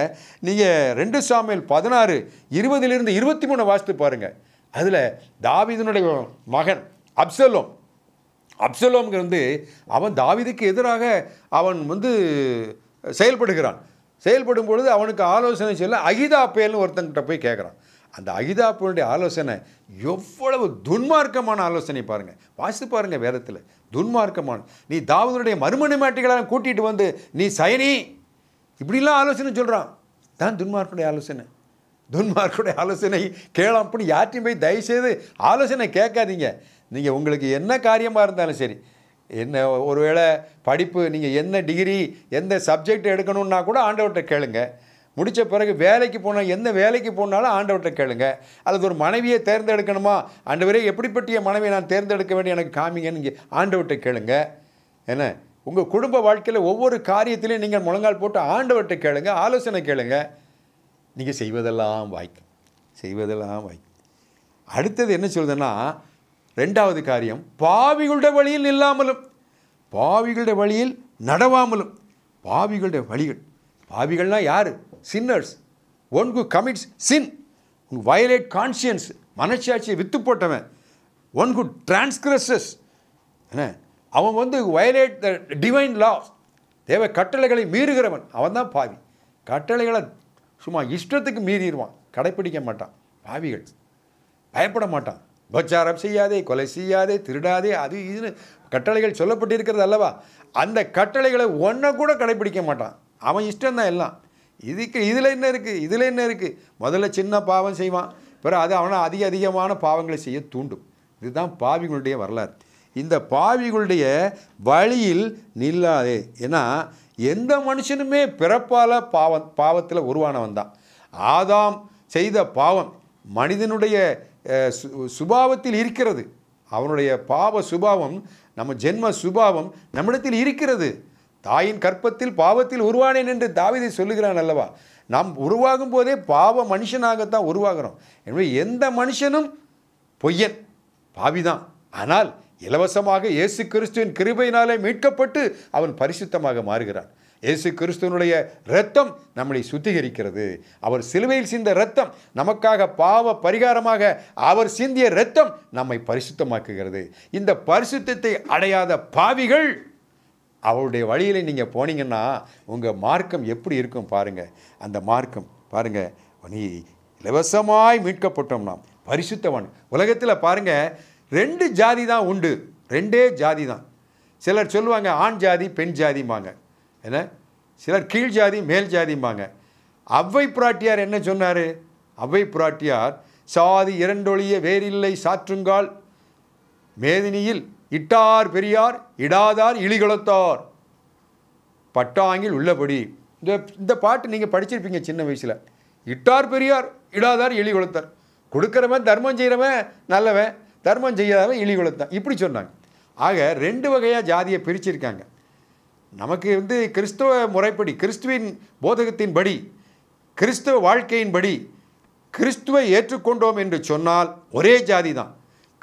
Speaker 2: நீங்கள் ரெண்டு சாமியல் பதினாறு இருபதுலேருந்து இருபத்தி மூணு வாசித்து பாருங்கள் அதில் தாவிதனுடைய மகன் அப்சலோம் அப்சலோம்ங்க வந்து அவன் தாவிதுக்கு எதிராக அவன் வந்து செயல்படுகிறான் செயல்படும் பொழுது அவனுக்கு ஆலோசனை சொல்ல அகிதா பேல்னு ஒருத்தங்கிட்ட போய் கேட்குறான் அந்த அகிதாப்பனுடைய ஆலோசனை எவ்வளவு துன்மார்க்கமான ஆலோசனை பாருங்கள் வாசித்து பாருங்கள் வேதத்தில் துன்மார்க்கமான நீ தாவதனுடைய மறுமணி மாட்டிகளாக கூட்டிகிட்டு வந்து நீ சயனி இப்படிலாம் ஆலோசனை சொல்கிறான் தான் துன்மார்க்கனுடைய ஆலோசனை துன்மார்க்குடைய ஆலோசனை கேளாம் அப்படி யார்ட்டையும் போய் தயவுசெய்து ஆலோசனை கேட்காதீங்க நீங்கள் உங்களுக்கு என்ன காரியமாக இருந்தாலும் சரி என்ன ஒருவேளை படிப்பு நீங்கள் என்ன டிகிரி எந்த சப்ஜெக்ட் எடுக்கணுன்னா கூட ஆண்டவர்கிட்ட கேளுங்கள் முடித்த பிறகு வேலைக்கு போனால் எந்த வேலைக்கு போனாலும் ஆண்டவர்கிட்ட கேளுங்க அல்லது ஒரு மனைவியை தேர்ந்தெடுக்கணுமா ஆண்டவரே எப்படிப்பட்டிய மனைவியை நான் தேர்ந்தெடுக்க வேண்டிய எனக்கு காமிங்கன்னு இங்கே ஆண்டவர்கிட்ட கேளுங்க என்ன உங்கள் குடும்ப வாழ்க்கையில் ஒவ்வொரு காரியத்திலையும் நீங்கள் முழங்கால் போட்டு ஆண்டவர்கிட்ட கேளுங்க ஆலோசனை கேளுங்க நீங்கள் செய்வதெல்லாம் வாய்க்கும் செய்வதெல்லாம் வாய்க்கும் அடுத்தது என்ன சொல்லுதுன்னா ரெண்டாவது காரியம் பாவிகளுடைய வழியில் நில்லாமலும் பாவிகளுடைய வழியில் நடவாமலும் பாவிகளுடைய வழிகள் பாவிகள்னால் யார் sinners one who commits sin violate conscience மனசாட்சியை வித்து போட்டவன் ஒன் ஹூ டிரான்ஸ்கிரஸஸ் என்ன அவன் வந்து வயலேட் த டிவைன் லா தேவ கட்டளைகளை மீறுகிறவன் அவன் தான் பாவி கட்டளைகளை சும்மா இஷ்டத்துக்கு மீறிடுவான் கடைப்பிடிக்க மாட்டான் பாவிகள் பயப்பட மாட்டான் உபச்சாரம் செய்யாதே கொலை செய்யாதே திருடாதே அது இதுன்னு கட்டளைகள் சொல்லப்பட்டிருக்கிறது அல்லவா அந்த கட்டளைகளை ஒன்றை கூட கடைப்பிடிக்க மாட்டான் அவன் இஷ்டம்தான் எல்லாம் இதுக்கு இதில் என்ன இருக்குது இதில் என்ன இருக்குது முதல்ல சின்ன பாவம் செய்வான் பிறகு அது அவனை அதிக அதிகமான பாவங்களை செய்ய தூண்டும் இதுதான் பாவிகளுடைய வரலாறு இந்த பாவிகளுடைய வழியில் நில்லாதே ஏன்னா எந்த மனுஷனுமே பிறப்பால் பாவம் பாவத்தில் உருவானவன் தான் ஆதாம் செய்த பாவம் மனிதனுடைய சுபாவத்தில் இருக்கிறது அவனுடைய பாவ சுபாவம் நம்ம ஜென்ம சுபாவம் நம்மிடத்தில் இருக்கிறது தாயின் கற்பத்தில் பாவத்தில் உருவானேன் என்று தாவிதை சொல்லுகிறான் அல்லவா நாம் உருவாகும் போதே பாவ மனுஷனாகத்தான் உருவாகிறோம் எனவே எந்த மனுஷனும் பொய்யன் பாவிதான் ஆனால் இலவசமாக இயேசு கிறிஸ்துவின் கிருபையினாலே மீட்கப்பட்டு அவன் பரிசுத்தமாக மாறுகிறான் இயேசு கிறிஸ்துவனுடைய இரத்தம் நம்மளை சுத்திகரிக்கிறது அவர் சிலுவையில் சிந்த இரத்தம் நமக்காக பாவ பரிகாரமாக அவர் சிந்திய இரத்தம் நம்மை பரிசுத்தமாக்குகிறது இந்த பரிசுத்தத்தை அடையாத பாவிகள் அவருடைய வழியில் நீங்கள் போனீங்கன்னா உங்கள் மார்க்கம் எப்படி இருக்கும் பாருங்கள் அந்த மார்க்கம் பாருங்கள் நீ இலவசமாய் மீட்கப்பட்டோம் நாம் பரிசுத்தவன் உலகத்தில் பாருங்கள் ரெண்டு ஜாதி தான் உண்டு ரெண்டே ஜாதி தான் சிலர் சொல்லுவாங்க ஆண் ஜாதி பெண் ஜாதிம்பாங்க என்ன சிலர் கீழ் ஜாதி மேல் ஜாதிம்பாங்க அவ்வை புராட்டியார் என்ன சொன்னார் அவ்வை புராட்டியார் சாதி இரண்டொழிய வேறில்லை சாற்றுங்கால் மேதினியில் இட்டார் பெரியார் இடாதார் இழிகுலத்தார் பட்டாங்கில் உள்ளபடி இந்த இந்த பாட்டு நீங்கள் படிச்சிருப்பீங்க சின்ன வயசில் இட்டார் பெரியார் இடாதார் இழிகுலத்தார் கொடுக்குறவன் தர்மம் செய்கிறவன் நல்லவன் தர்மம் செய்யாதவன் இழிகுலத்தான் இப்படி சொன்னாங்க ஆக ரெண்டு வகையாக ஜாதியை பிரிச்சிருக்காங்க நமக்கு வந்து கிறிஸ்தவ முறைப்படி கிறிஸ்துவின் போதகத்தின் படி கிறிஸ்துவ வாழ்க்கையின் படி கிறிஸ்துவை ஏற்றுக்கொண்டோம் என்று சொன்னால் ஒரே ஜாதி தான்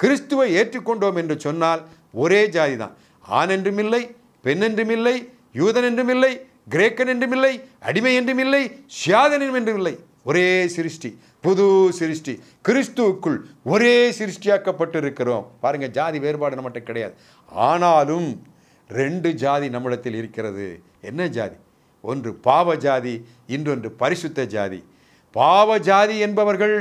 Speaker 2: கிறிஸ்துவை ஏற்றுக்கொண்டோம் என்று சொன்னால் ஒரே ஜாதி தான் ஆண் என்றும் இல்லை பெண் என்றும் இல்லை யூதன் என்றும் இல்லை கிரேக்கன் என்றும் இல்லை அடிமை என்றும் இல்லை சியாதனன் என்றும் இல்லை ஒரே சிருஷ்டி புது சிருஷ்டி கிறிஸ்துவுக்குள் ஒரே சிருஷ்டியாக்கப்பட்டு இருக்கிறோம் பாருங்கள் ஜாதி வேறுபாடு நம்மகிட்ட கிடையாது ஆனாலும் ரெண்டு ஜாதி நம்மிடத்தில் இருக்கிறது என்ன ஜாதி ஒன்று பாவ ஜாதி இன்னொன்று பரிசுத்த ஜாதி பாவ ஜாதி என்பவர்கள்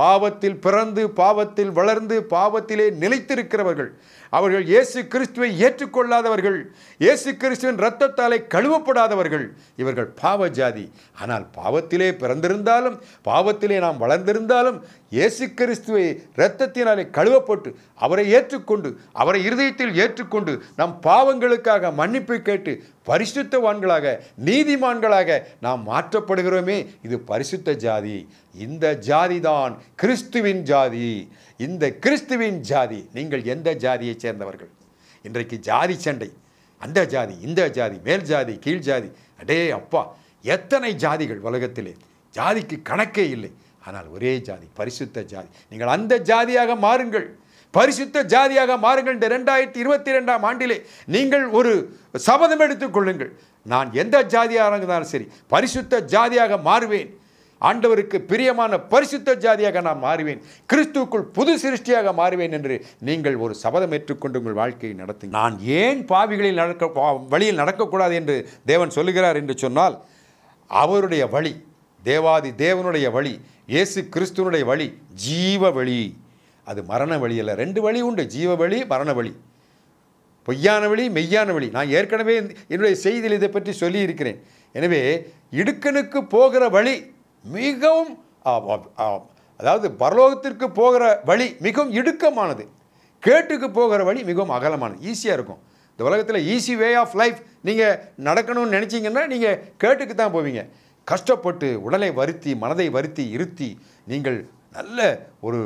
Speaker 2: பாவத்தில் பிறந்து பாவத்தில் வளர்ந்து பாவத்திலே நிலைத்திருக்கிறவர்கள் அவர்கள் இயேசு கிறிஸ்துவை ஏற்றுக்கொள்ளாதவர்கள் இயேசு கிறிஸ்துவின் இரத்தத்தாலே கழுவப்படாதவர்கள் இவர்கள் பாவ ஜாதி ஆனால் பாவத்திலே பிறந்திருந்தாலும் பாவத்திலே நாம் வளர்ந்திருந்தாலும் இயேசு கிறிஸ்துவை இரத்தத்தினாலே கழுவப்பட்டு அவரை ஏற்றுக்கொண்டு அவரை இருதயத்தில் ஏற்றுக்கொண்டு நம் பாவங்களுக்காக மன்னிப்பு கேட்டு பரிசுத்தவான்களாக நீதிமான்களாக நாம் மாற்றப்படுகிறோமே இது பரிசுத்த ஜாதி இந்த ஜாதி தான் கிறிஸ்துவின் ஜாதி இந்த கிறிஸ்துவின் ஜாதி நீங்கள் எந்த ஜாதியைச் சேர்ந்தவர்கள் இன்றைக்கு ஜாதி சண்டை அந்த ஜாதி இந்த ஜாதி மேல் ஜாதி கீழ் ஜாதி அடே அப்பா எத்தனை ஜாதிகள் உலகத்திலே ஜாதிக்கு கணக்கே இல்லை ஆனால் ஒரே ஜாதி பரிசுத்த ஜாதி நீங்கள் அந்த ஜாதியாக மாறுங்கள் பரிசுத்த ஜாதியாக மாறுங்கள் இந்த ரெண்டாயிரத்தி இருபத்தி ரெண்டாம் ஆண்டிலே நீங்கள் ஒரு சபதம் எடுத்துக்கொள்ளுங்கள் நான் எந்த ஜாதியாக இருந்தாலும் சரி பரிசுத்த ஜாதியாக மாறுவேன் ஆண்டவருக்கு பிரியமான பரிசுத்த ஜாதியாக நான் மாறுவேன் கிறிஸ்துக்குள் புது சிருஷ்டியாக மாறுவேன் என்று நீங்கள் ஒரு சபதம் ஏற்றுக்கொண்டு உங்கள் வாழ்க்கையை நடத்து நான் ஏன் பாவிகளில் நடக்க வழியில் நடக்கக்கூடாது என்று தேவன் சொல்லுகிறார் என்று சொன்னால் அவருடைய வழி தேவாதி தேவனுடைய வழி இயேசு கிறிஸ்துவனுடைய வழி ஜீவ வழி அது மரண வழி அல்ல ரெண்டு வழி உண்டு ஜீவ வழி மரண வழி பொய்யான வழி மெய்யான வழி நான் ஏற்கனவே என்னுடைய செய்தியில் இதை பற்றி சொல்லியிருக்கிறேன் எனவே இடுக்கனுக்கு போகிற வழி மிகவும் அதாவது பரலோகத்திற்கு போகிற வழி மிகவும் இடுக்கமானது கேட்டுக்கு போகிற வழி மிகவும் அகலமானது ஈஸியாக இருக்கும் இந்த உலகத்தில் ஈஸி வே ஆஃப் லைஃப் நீங்கள் நடக்கணும்னு நினச்சிங்கன்னா நீங்கள் கேட்டுக்கு தான் போவீங்க கஷ்டப்பட்டு உடலை வருத்தி மனதை வருத்தி இருத்தி நீங்கள் நல்ல ஒரு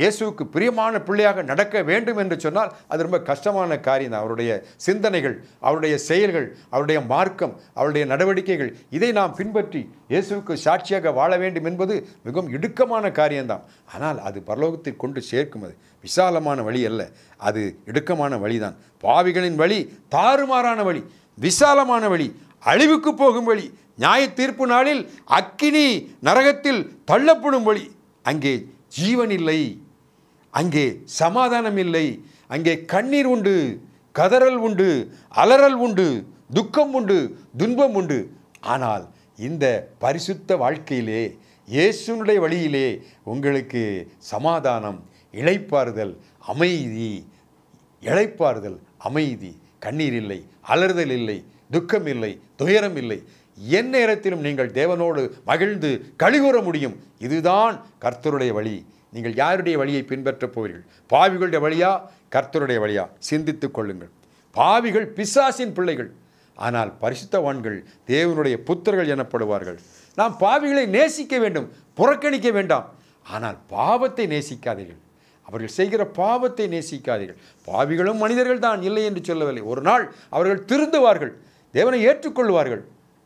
Speaker 2: இயேசுக்கு பிரியமான பிள்ளையாக நடக்க வேண்டும் என்று சொன்னால் அது ரொம்ப கஷ்டமான காரியம் தான் அவருடைய சிந்தனைகள் அவருடைய செயல்கள் அவருடைய மார்க்கம் அவருடைய நடவடிக்கைகள் இதை நாம் பின்பற்றி இயேசுக்கு சாட்சியாக வாழ வேண்டும் என்பது மிகவும் இடுக்கமான காரியம்தான் ஆனால் அது பரலோகத்தில் கொண்டு சேர்க்கும் அது விசாலமான வழி அல்ல அது இடுக்கமான வழிதான் பாவிகளின் வழி தாறுமாறான வழி விசாலமான வழி அழிவுக்கு போகும் வழி நியாய தீர்ப்பு நாளில் அக்கினி நரகத்தில் தள்ளப்படும் வழி அங்கே ஜீவனில்லை அங்கே சமாதானம் இல்லை அங்கே கண்ணீர் உண்டு கதறல் உண்டு அலறல் உண்டு துக்கம் உண்டு துன்பம் உண்டு ஆனால் இந்த பரிசுத்த வாழ்க்கையிலே இயேசுனுடைய வழியிலே உங்களுக்கு சமாதானம் இழைப்பாறுதல் அமைதி இழைப்பாறுதல் அமைதி கண்ணீர் இல்லை அலறுதல் இல்லை துக்கம் இல்லை துயரம் இல்லை எந்நேரத்திலும் நீங்கள் தேவனோடு மகிழ்ந்து கழிவுற முடியும் இதுதான் கர்த்தருடைய வழி நீங்கள் யாருடைய வழியை பின்பற்றப் போவீர்கள் பாவிகளுடைய வழியா கர்த்தருடைய வழியா சிந்தித்து கொள்ளுங்கள் பாவிகள் பிசாசின் பிள்ளைகள் ஆனால் பரிசுத்தவான்கள் தேவனுடைய புத்தர்கள் எனப்படுவார்கள் நாம் பாவிகளை நேசிக்க வேண்டும் புறக்கணிக்க வேண்டாம் ஆனால் பாவத்தை நேசிக்காதீர்கள் அவர்கள் செய்கிற பாவத்தை நேசிக்காதீர்கள் பாவிகளும் மனிதர்கள் தான் இல்லை என்று சொல்லவில்லை ஒரு நாள் அவர்கள் திருந்துவார்கள் தேவனை ஏற்றுக்கொள்வார்கள்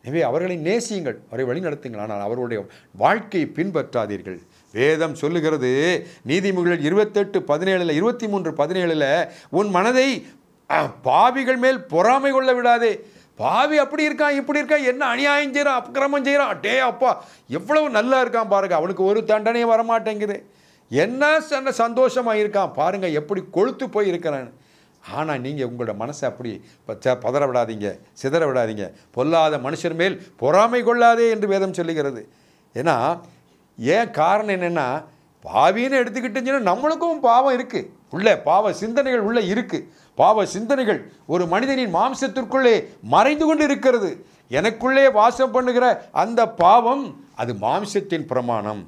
Speaker 2: எனவே அவர்களை நேசியுங்கள் அவரை வழி நடத்துங்கள் ஆனால் அவர்களுடைய வாழ்க்கையை பின்பற்றாதீர்கள் வேதம் சொல்லுகிறது நீதிமொழிகள் இருபத்தெட்டு பதினேழில் இருபத்தி மூன்று பதினேழில் உன் மனதை பாவிகள் மேல் பொறாமை கொள்ள விடாதே பாவி அப்படி இருக்கான் இப்படி இருக்கான் என்ன அநியாயம் செய்கிறான் அக்கிரமம் செய்கிறான் டே அப்பா எவ்வளவு நல்லா இருக்கான் பாருங்க அவனுக்கு ஒரு தண்டனையும் வரமாட்டேங்குது என்ன சொன்ன சந்தோஷமாக இருக்கான் பாருங்கள் எப்படி கொளுத்து போய் இருக்கிறான் ஆனால் நீங்கள் உங்களோட மனசை அப்படி பதற விடாதீங்க சிதற விடாதீங்க பொல்லாத மனுஷர் மேல் பொறாமை கொள்ளாதே என்று வேதம் சொல்லுகிறது ஏன்னா ஏன் காரணம் என்னென்னா பாவின்னு எடுத்துக்கிட்டீங்கன்னா நம்மளுக்கும் பாவம் இருக்குது உள்ளே பாவ சிந்தனைகள் உள்ளே இருக்குது பாவ சிந்தனைகள் ஒரு மனிதனின் மாம்சத்திற்குள்ளே மறைந்து கொண்டு இருக்கிறது எனக்குள்ளே வாசம் பண்ணுகிற அந்த பாவம் அது மாம்சத்தின் பிரமாணம்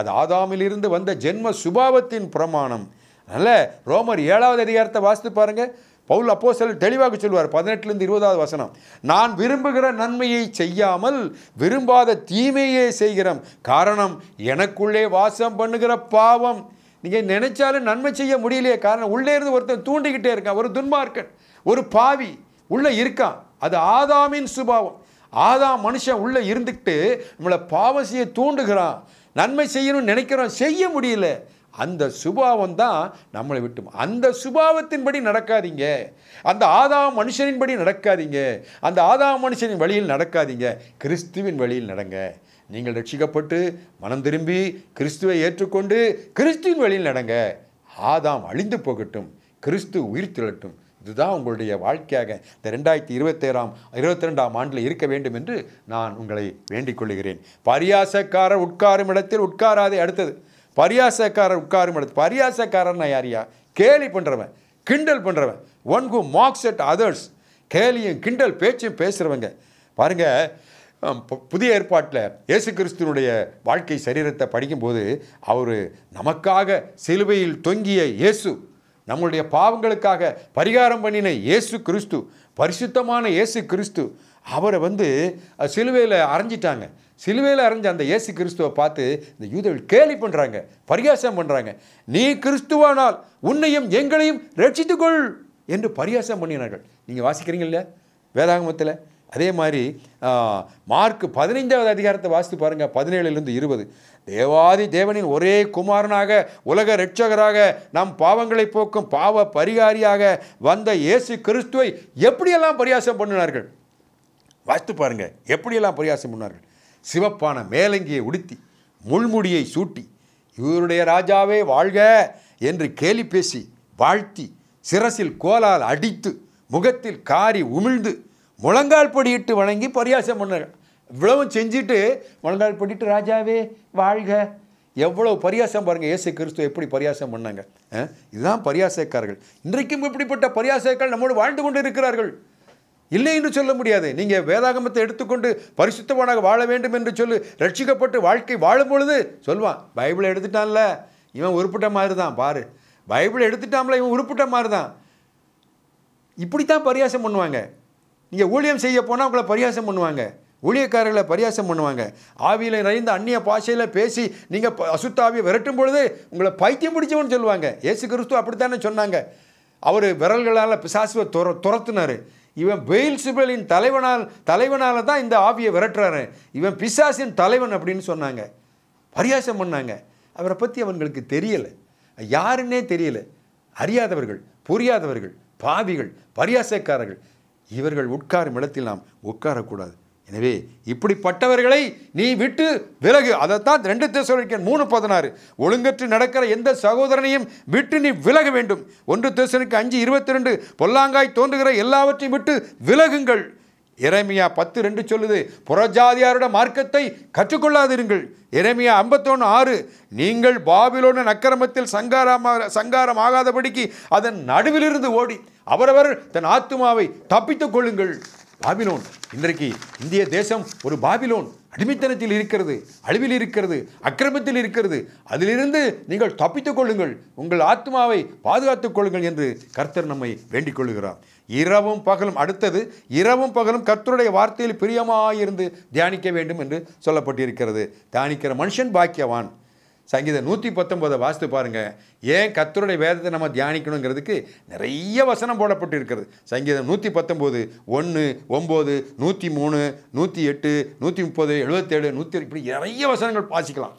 Speaker 2: அது ஆதாமிலிருந்து வந்த ஜென்ம சுபாவத்தின் பிரமாணம் அதனால் ரோமர் ஏழாவது அதிகாரத்தை வாசித்து பாருங்கள் பவுல் அப்போ சில தெளிவாக சொல்லுவார் பதினெட்டுலேருந்து இருபதாவது வசனம் நான் விரும்புகிற நன்மையை செய்யாமல் விரும்பாத தீமையே செய்கிறோம் காரணம் எனக்குள்ளே வாசம் பண்ணுகிற பாவம் நீங்கள் நினைச்சாலும் நன்மை செய்ய முடியலையே காரணம் உள்ளே இருந்து ஒருத்தன் தூண்டிக்கிட்டே இருக்கான் ஒரு துன்மார்க்கன் ஒரு பாவி உள்ளே இருக்கான் அது ஆதாமின் சுபாவம் ஆதாம் மனுஷன் உள்ளே இருந்துக்கிட்டு நம்மளை பாவம் செய்ய தூண்டுகிறான் நன்மை செய்யணும்னு நினைக்கிறோம் செய்ய முடியல அந்த சுபாவம் தான் நம்மளை விட்டும் அந்த சுபாவத்தின்படி நடக்காதீங்க அந்த ஆதாம் மனுஷனின்படி நடக்காதீங்க அந்த ஆதாம் மனுஷனின் வழியில் நடக்காதீங்க கிறிஸ்துவின் வழியில் நடங்க நீங்கள் ரட்சிக்கப்பட்டு மனம் திரும்பி கிறிஸ்துவை ஏற்றுக்கொண்டு கிறிஸ்துவின் வழியில் நடங்க ஆதாம் அழிந்து போகட்டும் கிறிஸ்து உயிர் திரட்டும் இதுதான் உங்களுடைய வாழ்க்கையாக இந்த ரெண்டாயிரத்தி இருபத்தேழாம் இருபத்தி ரெண்டாம் ஆண்டில் இருக்க வேண்டும் என்று நான் உங்களை வேண்டிக் கொள்கிறேன் பரியாசக்காரர் உட்காரும் இடத்தில் உட்காராதே அடுத்தது பரியாசக்காரர் உட்காரும் இடத்து பரியாசக்காரன்னா யாரியா கேலி பண்ணுறவன் கிண்டல் பண்ணுறவன் one who mocks at others கேலியும் கிண்டல் பேச்சையும் பேசுகிறவங்க பாருங்கள் புதிய ஏற்பாட்டில் இயேசு கிறிஸ்துனுடைய வாழ்க்கை சரீரத்தை படிக்கும்போது அவர் நமக்காக சிலுவையில் தொங்கிய இயேசு நம்மளுடைய பாவங்களுக்காக பரிகாரம் பண்ணின இயேசு கிறிஸ்து பரிசுத்தமான இயேசு கிறிஸ்து அவரை வந்து சிலுவையில் அரைஞ்சிட்டாங்க சிலுவையில் அறிஞ்ச அந்த இயேசு கிறிஸ்துவை பார்த்து இந்த யூதர்கள் கேலி பண்ணுறாங்க பரியாசம் பண்ணுறாங்க நீ கிறிஸ்துவானால் உன்னையும் எங்களையும் ரட்சித்துக்கொள் என்று பரியாசம் பண்ணினார்கள் நீங்கள் வாசிக்கிறீங்கல்ல வேதாகமத்தில் அதே மாதிரி மார்க் பதினைஞ்சாவது அதிகாரத்தை வாசித்து பாருங்கள் பதினேழுலேருந்து இருபது தேவாதி தேவனின் ஒரே குமாரனாக உலக ரட்சகராக நம் பாவங்களை போக்கும் பாவ பரிகாரியாக வந்த இயேசு கிறிஸ்துவை எப்படியெல்லாம் பரியாசம் பண்ணினார்கள் வாசித்து பாருங்கள் எப்படியெல்லாம் பரியாசம் பண்ணார்கள் சிவப்பான மேலங்கியை உடுத்தி முள்முடியை சூட்டி இவருடைய ராஜாவே வாழ்க என்று கேலி பேசி வாழ்த்தி சிரசில் கோலால் அடித்து முகத்தில் காரி உமிழ்ந்து முழங்கால் படியிட்டு வணங்கி பரியாசம் பண்ண இவ்வளவும் செஞ்சுட்டு முழங்கால் படிட்டு ராஜாவே வாழ்க எவ்வளோ பரியாசம் பாருங்கள் இயேசு கிறிஸ்துவ எப்படி பரியாசம் பண்ணாங்க இதுதான் பரியாசக்காரர்கள் இன்றைக்கும் இப்படிப்பட்ட பரியாசக்கள் நம்மோடு வாழ்ந்து கொண்டு இருக்கிறார்கள் இல்லை என்று சொல்ல முடியாது நீங்கள் வேதாகமத்தை எடுத்துக்கொண்டு பரிசுத்தவனாக வாழ வேண்டும் என்று சொல்லி ரட்சிக்கப்பட்டு வாழ்க்கை வாழும் பொழுது சொல்வான் பைபிளை எடுத்துட்டான்ல இவன் உருப்பிட்ட மாதிரி தான் பாரு பைபிளை எடுத்துட்டாமல இவன் உருப்பிட்ட மாதிரி தான் இப்படி தான் பரியாசம் பண்ணுவாங்க நீங்கள் ஊழியம் செய்ய போனால் உங்களை பரியாசம் பண்ணுவாங்க ஊழியக்காரர்களை பரியாசம் பண்ணுவாங்க ஆவியில் நிறைந்த அந்நிய பாஷையில் பேசி நீங்கள் அசுத்தாவியை விரட்டும் பொழுது உங்களை பைத்தியம் பிடிச்சவன்னு சொல்லுவாங்க ஏசு கிறிஸ்து அப்படித்தானே சொன்னாங்க அவர் விரல்களால் பிசாசுவை துர துரத்துனார் இவன் பெயில் சிபலின் தலைவனால் தலைவனால் தான் இந்த ஆவியை விரட்டுறாரு இவன் பிசாசின் தலைவன் அப்படின்னு சொன்னாங்க பரியாசம் பண்ணாங்க அவரை பற்றி அவங்களுக்கு தெரியலை யாருன்னே தெரியலை அறியாதவர்கள் புரியாதவர்கள் பாவிகள் பரியாசக்காரர்கள் இவர்கள் உட்காரும் இடத்தில் நாம் உட்காரக்கூடாது எனவே இப்படிப்பட்டவர்களை நீ விட்டு விலகு அதைத்தான் ரெண்டு தேசரிக்கன் மூணு பதினாறு ஒழுங்கற்று நடக்கிற எந்த சகோதரனையும் விட்டு நீ விலக வேண்டும் ஒன்று தேசனுக்கு அஞ்சு இருபத்தி ரெண்டு பொல்லாங்காய் தோன்றுகிற எல்லாவற்றையும் விட்டு விலகுங்கள் இறைமையா பத்து ரெண்டு சொல்லுது புறஜாதியாரோட மார்க்கத்தை கற்றுக்கொள்ளாதிருங்கள் இறைமையா ஐம்பத்தொன்று ஆறு நீங்கள் பாபிலோன நக்கிரமத்தில் சங்காரமாக சங்காரம் ஆகாதபடிக்கு அதன் நடுவிலிருந்து ஓடி அவரவர் தன் ஆத்மாவை தப்பித்துக் கொள்ளுங்கள் பாபிலோன் இன்றைக்கு இந்திய தேசம் ஒரு பாபிலோன் அடிமைத்தனத்தில் இருக்கிறது அழிவில் இருக்கிறது அக்கிரமத்தில் இருக்கிறது அதிலிருந்து நீங்கள் தப்பித்துக் கொள்ளுங்கள் உங்கள் ஆத்மாவை பாதுகாத்துக் கொள்ளுங்கள் என்று கர்த்தர் நம்மை வேண்டிக் கொள்கிறார் இரவும் பகலும் அடுத்தது இரவும் பகலும் கர்த்தருடைய வார்த்தையில் பிரியமாயிருந்து தியானிக்க வேண்டும் என்று சொல்லப்பட்டிருக்கிறது தியானிக்கிற மனுஷன் பாக்கியவான் சங்கீதம் நூற்றி பத்தொம்போதை வாசித்து பாருங்கள் ஏன் கத்தருடைய வேதத்தை நம்ம தியானிக்கணுங்கிறதுக்கு நிறைய வசனம் போடப்பட்டு இருக்கிறது சங்கீதம் நூற்றி பத்தொம்போது ஒன்று ஒம்பது நூற்றி மூணு நூற்றி எட்டு நூற்றி முப்பது எழுபத்தேழு நூற்றி இப்படி நிறைய வசனங்கள் வாசிக்கலாம்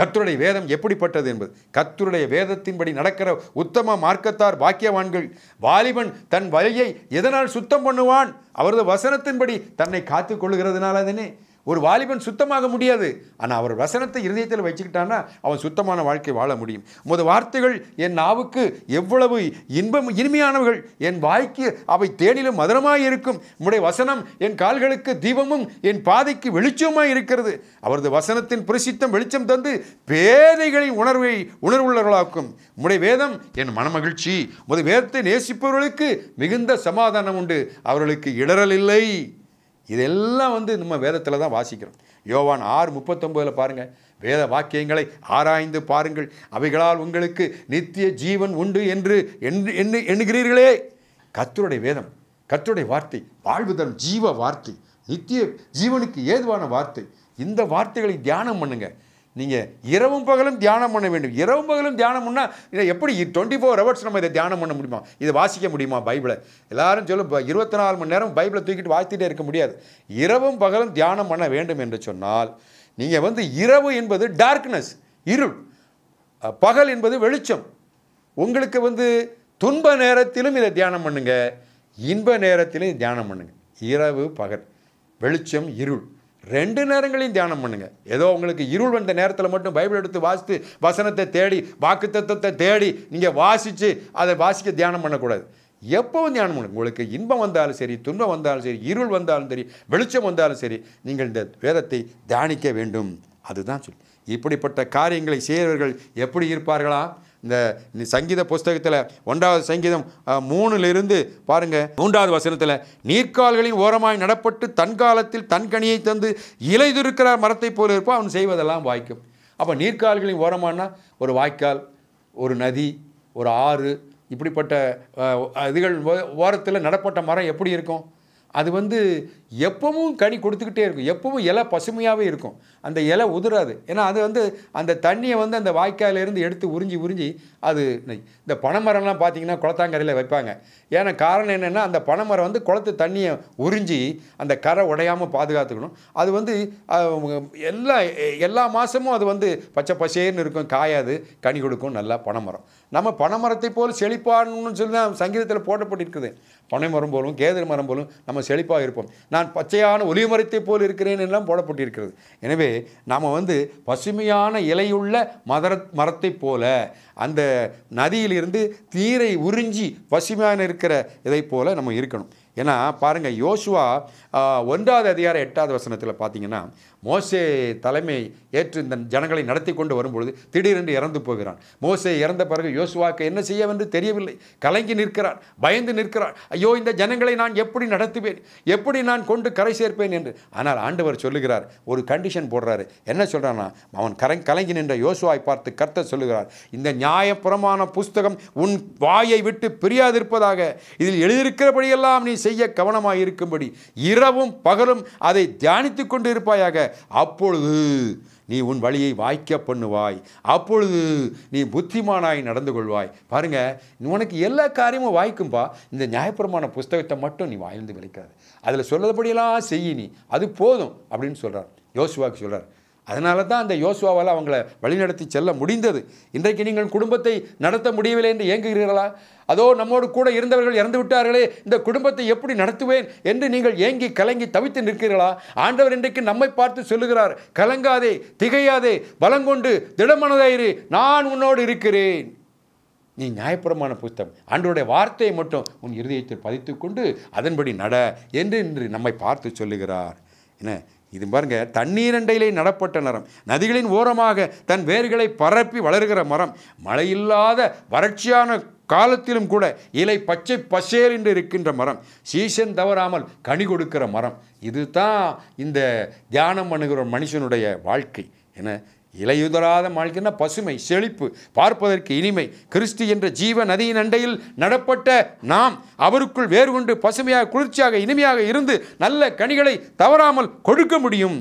Speaker 2: கத்தருடைய வேதம் எப்படிப்பட்டது என்பது கத்தருடைய வேதத்தின்படி நடக்கிற உத்தம மார்க்கத்தார் பாக்கியவான்கள் வாலிபன் தன் வழியை எதனால் சுத்தம் பண்ணுவான் அவரது வசனத்தின்படி தன்னை காத்து கொள்ளுகிறதுனால தானே ஒரு வாலிபன் சுத்தமாக முடியாது ஆனால் அவர் வசனத்தை இருதயத்தில் வச்சுக்கிட்டான்னா அவன் சுத்தமான வாழ்க்கை வாழ முடியும் முத வார்த்தைகள் என் நாவுக்கு எவ்வளவு இன்பம் இனிமையானவர்கள் என் வாய்க்கு அவை தேனிலும் மதுரமாக இருக்கும் உடைய வசனம் என் கால்களுக்கு தீபமும் என் பாதைக்கு வெளிச்சமாக இருக்கிறது அவரது வசனத்தின் புரிசித்தம் வெளிச்சம் தந்து பேதைகளின் உணர்வை உணர்வுள்ளவர்களாக்கும் உடைய வேதம் என் மனமகிழ்ச்சி மகிழ்ச்சி வேதத்தை நேசிப்பவர்களுக்கு மிகுந்த சமாதானம் உண்டு அவர்களுக்கு இடரல் இல்லை இதெல்லாம் வந்து நம்ம வேதத்தில் தான் வாசிக்கிறோம் யோவான் ஆறு முப்பத்தொம்போதில் பாருங்கள் வேத வாக்கியங்களை ஆராய்ந்து பாருங்கள் அவைகளால் உங்களுக்கு நித்திய ஜீவன் உண்டு என்று எண்ணு எண்ணுகிறீர்களே கத்தருடைய வேதம் கத்தருடைய வார்த்தை வாழ்வு தரும் ஜீவ வார்த்தை நித்திய ஜீவனுக்கு ஏதுவான வார்த்தை இந்த வார்த்தைகளை தியானம் பண்ணுங்கள் நீங்கள் இரவும் பகலும் தியானம் பண்ண வேண்டும் இரவும் பகலும் தியானம் பண்ணால் இதை எப்படி டுவெண்ட்டி ஃபோர் ஹவர்ஸ் நம்ம இதை தியானம் பண்ண முடியுமா இதை வாசிக்க முடியுமா பைபிளை எல்லாரும் சொல்லும் இருபத்தி நாலு மணி நேரம் பைபிளை தூக்கிட்டு வாசித்துட்டே இருக்க முடியாது இரவும் பகலும் தியானம் பண்ண வேண்டும் என்று சொன்னால் நீங்கள் வந்து இரவு என்பது டார்க்னஸ் இருள் பகல் என்பது வெளிச்சம் உங்களுக்கு வந்து துன்ப நேரத்திலும் இதை தியானம் பண்ணுங்கள் இன்ப நேரத்திலும் தியானம் பண்ணுங்கள் இரவு பகல் வெளிச்சம் இருள் ரெண்டு நேரங்களையும் தியானம் பண்ணுங்கள் ஏதோ உங்களுக்கு இருள் வந்த நேரத்தில் மட்டும் பைபிள் எடுத்து வாசித்து வசனத்தை தேடி வாக்கு தத்துவத்தை தேடி நீங்கள் வாசித்து அதை வாசிக்க தியானம் பண்ணக்கூடாது எப்போவும் தியானம் பண்ணுங்க உங்களுக்கு இன்பம் வந்தாலும் சரி துன்பம் வந்தாலும் சரி இருள் வந்தாலும் சரி வெளிச்சம் வந்தாலும் சரி நீங்கள் இந்த வேதத்தை தியானிக்க வேண்டும் அதுதான் சொல்லி இப்படிப்பட்ட காரியங்களை செய்கிறவர்கள் எப்படி இருப்பார்களா இந்த சங்கீத புஸ்தகத்தில் ஒன்றாவது சங்கீதம் மூணுலேருந்து பாருங்கள் மூன்றாவது வசனத்தில் நீர்க்கால்களின் ஓரமாய் நடப்பட்டு தன் காலத்தில் தன் கனியை தந்து இலைதிருக்கிற மரத்தை போல இருப்போம் அவன் செய்வதெல்லாம் வாய்க்கும் அப்போ நீர்க்கால்களின் ஓரமானா ஒரு வாய்க்கால் ஒரு நதி ஒரு ஆறு இப்படிப்பட்ட இதுகள் ஓரத்தில் நடப்பட்ட மரம் எப்படி இருக்கும் அது வந்து எப்பவும் கனி கொடுத்துக்கிட்டே இருக்கும் எப்பவும் இலை பசுமையாகவே இருக்கும் அந்த இலை உதிராது ஏன்னா அது வந்து அந்த தண்ணியை வந்து அந்த வாய்க்காலேருந்து எடுத்து உறிஞ்சி உறிஞ்சி அது இந்த பனைமரம்லாம் பார்த்திங்கன்னா குளத்தாங்கரையில் வைப்பாங்க ஏன்னா காரணம் என்னென்னா அந்த பனைமரம் வந்து குளத்து தண்ணியை உறிஞ்சி அந்த கரை உடையாமல் பாதுகாத்துக்கணும் அது வந்து எல்லா எல்லா மாதமும் அது வந்து பச்சை பசேர்னு இருக்கும் காயாது கனி கொடுக்கும் நல்லா பனைமரம் நம்ம பனைமரத்தை போல் செழிப்பானுன்னு சொல்லி தான் சங்கீதத்தில் போட்டப்பட்டிருக்குது பனை மரம் போலும் கேதர் மரம் போலும் நம்ம செழிப்பாக இருப்போம் நான் பச்சையான ஒலி மரத்தை போல் இருக்கிறேன் எல்லாம் போடப்பட்டிருக்கிறது எனவே நாம் வந்து பசுமையான இலையுள்ள மதர மரத்தை போல அந்த நதியிலிருந்து தீரை உறிஞ்சி பசுமையான இருக்கிற இதை போல் நம்ம இருக்கணும் ஏன்னா பாருங்கள் யோசுவா ஒன்றாவது அதிகாரம் எட்டாவது வசனத்தில் பார்த்தீங்கன்னா மோசே தலைமை ஏற்று இந்த ஜனங்களை நடத்தி கொண்டு வரும்பொழுது திடீரென்று இறந்து போகிறான் மோசே இறந்த பிறகு யோசுவாக்க என்ன செய்யவென்று தெரியவில்லை கலங்கி நிற்கிறார் பயந்து நிற்கிறார் ஐயோ இந்த ஜனங்களை நான் எப்படி நடத்துவேன் எப்படி நான் கொண்டு கரை சேர்ப்பேன் என்று ஆனால் ஆண்டவர் சொல்லுகிறார் ஒரு கண்டிஷன் போடுறாரு என்ன சொல்கிறான்னா அவன் கரை கலங்கி நின்ற யோசுவாய் பார்த்து கர்த்த சொல்லுகிறார் இந்த நியாயபுரமான புஸ்தகம் உன் வாயை விட்டு பிரியாதிருப்பதாக இதில் எழுதியிருக்கிறபடியெல்லாம் நீ செய்ய கவனமாக இருக்கும்படி இரவும் பகலும் அதை தியானித்து கொண்டு இருப்பாயாக அப்பொழுது நீ உன் வழியை வாய்க்க பண்ணுவாய் அப்பொழுது நீ புத்திமானாய் நடந்து கொள்வாய் பாருங்க உனக்கு எல்லா காரியமும் வாய்க்கும்பா இந்த நியாயப்பிரமான புஸ்தகத்தை மட்டும் நீ வாய்ந்து கிடைக்காது அதில் சொல்லபடியெல்லாம் செய்யினி நீ அது போதும் அப்படின்னு சொல்கிறார் யோசுவாக்கு சொல்கிறார் அதனால தான் அந்த யோசுவாவால் அவங்கள வழிநடத்தி செல்ல முடிந்தது இன்றைக்கு நீங்கள் குடும்பத்தை நடத்த முடியவில்லை என்று ஏங்குகிறீர்களா அதோ நம்மோடு கூட இருந்தவர்கள் இறந்து விட்டார்களே இந்த குடும்பத்தை எப்படி நடத்துவேன் என்று நீங்கள் ஏங்கி கலங்கி தவித்து நிற்கிறீர்களா ஆண்டவர் இன்றைக்கு நம்மை பார்த்து சொல்லுகிறார் கலங்காதே திகையாதே பலங்கொண்டு திடமனதாயிரு நான் உன்னோடு இருக்கிறேன் நீ நியாயப்புறமான புத்தகம் அன்றைய வார்த்தையை மட்டும் உன் இருதயத்தில் பதித்து கொண்டு அதன்படி நட என்று இன்று நம்மை பார்த்து சொல்லுகிறார் என்ன இது பாருங்க தண்ணீரண்டையிலே நடப்பட்ட நரம் நதிகளின் ஓரமாக தன் வேர்களை பரப்பி வளர்கிற மரம் மழையில்லாத வறட்சியான காலத்திலும் கூட இலை பச்சை பசேல் என்று இருக்கின்ற மரம் சீசன் தவறாமல் கனி கொடுக்கிற மரம் இதுதான் இந்த தியானம் பண்ணுகிற மனுஷனுடைய வாழ்க்கை என இலையுதராத வாழ்க்கைன்னா பசுமை செழிப்பு பார்ப்பதற்கு இனிமை கிறிஸ்து என்ற ஜீவ நதியின் அண்டையில் நடப்பட்ட நாம் அவருக்குள் வேறு கொண்டு பசுமையாக குளிர்ச்சியாக இனிமையாக இருந்து நல்ல கனிகளை தவறாமல் கொடுக்க முடியும்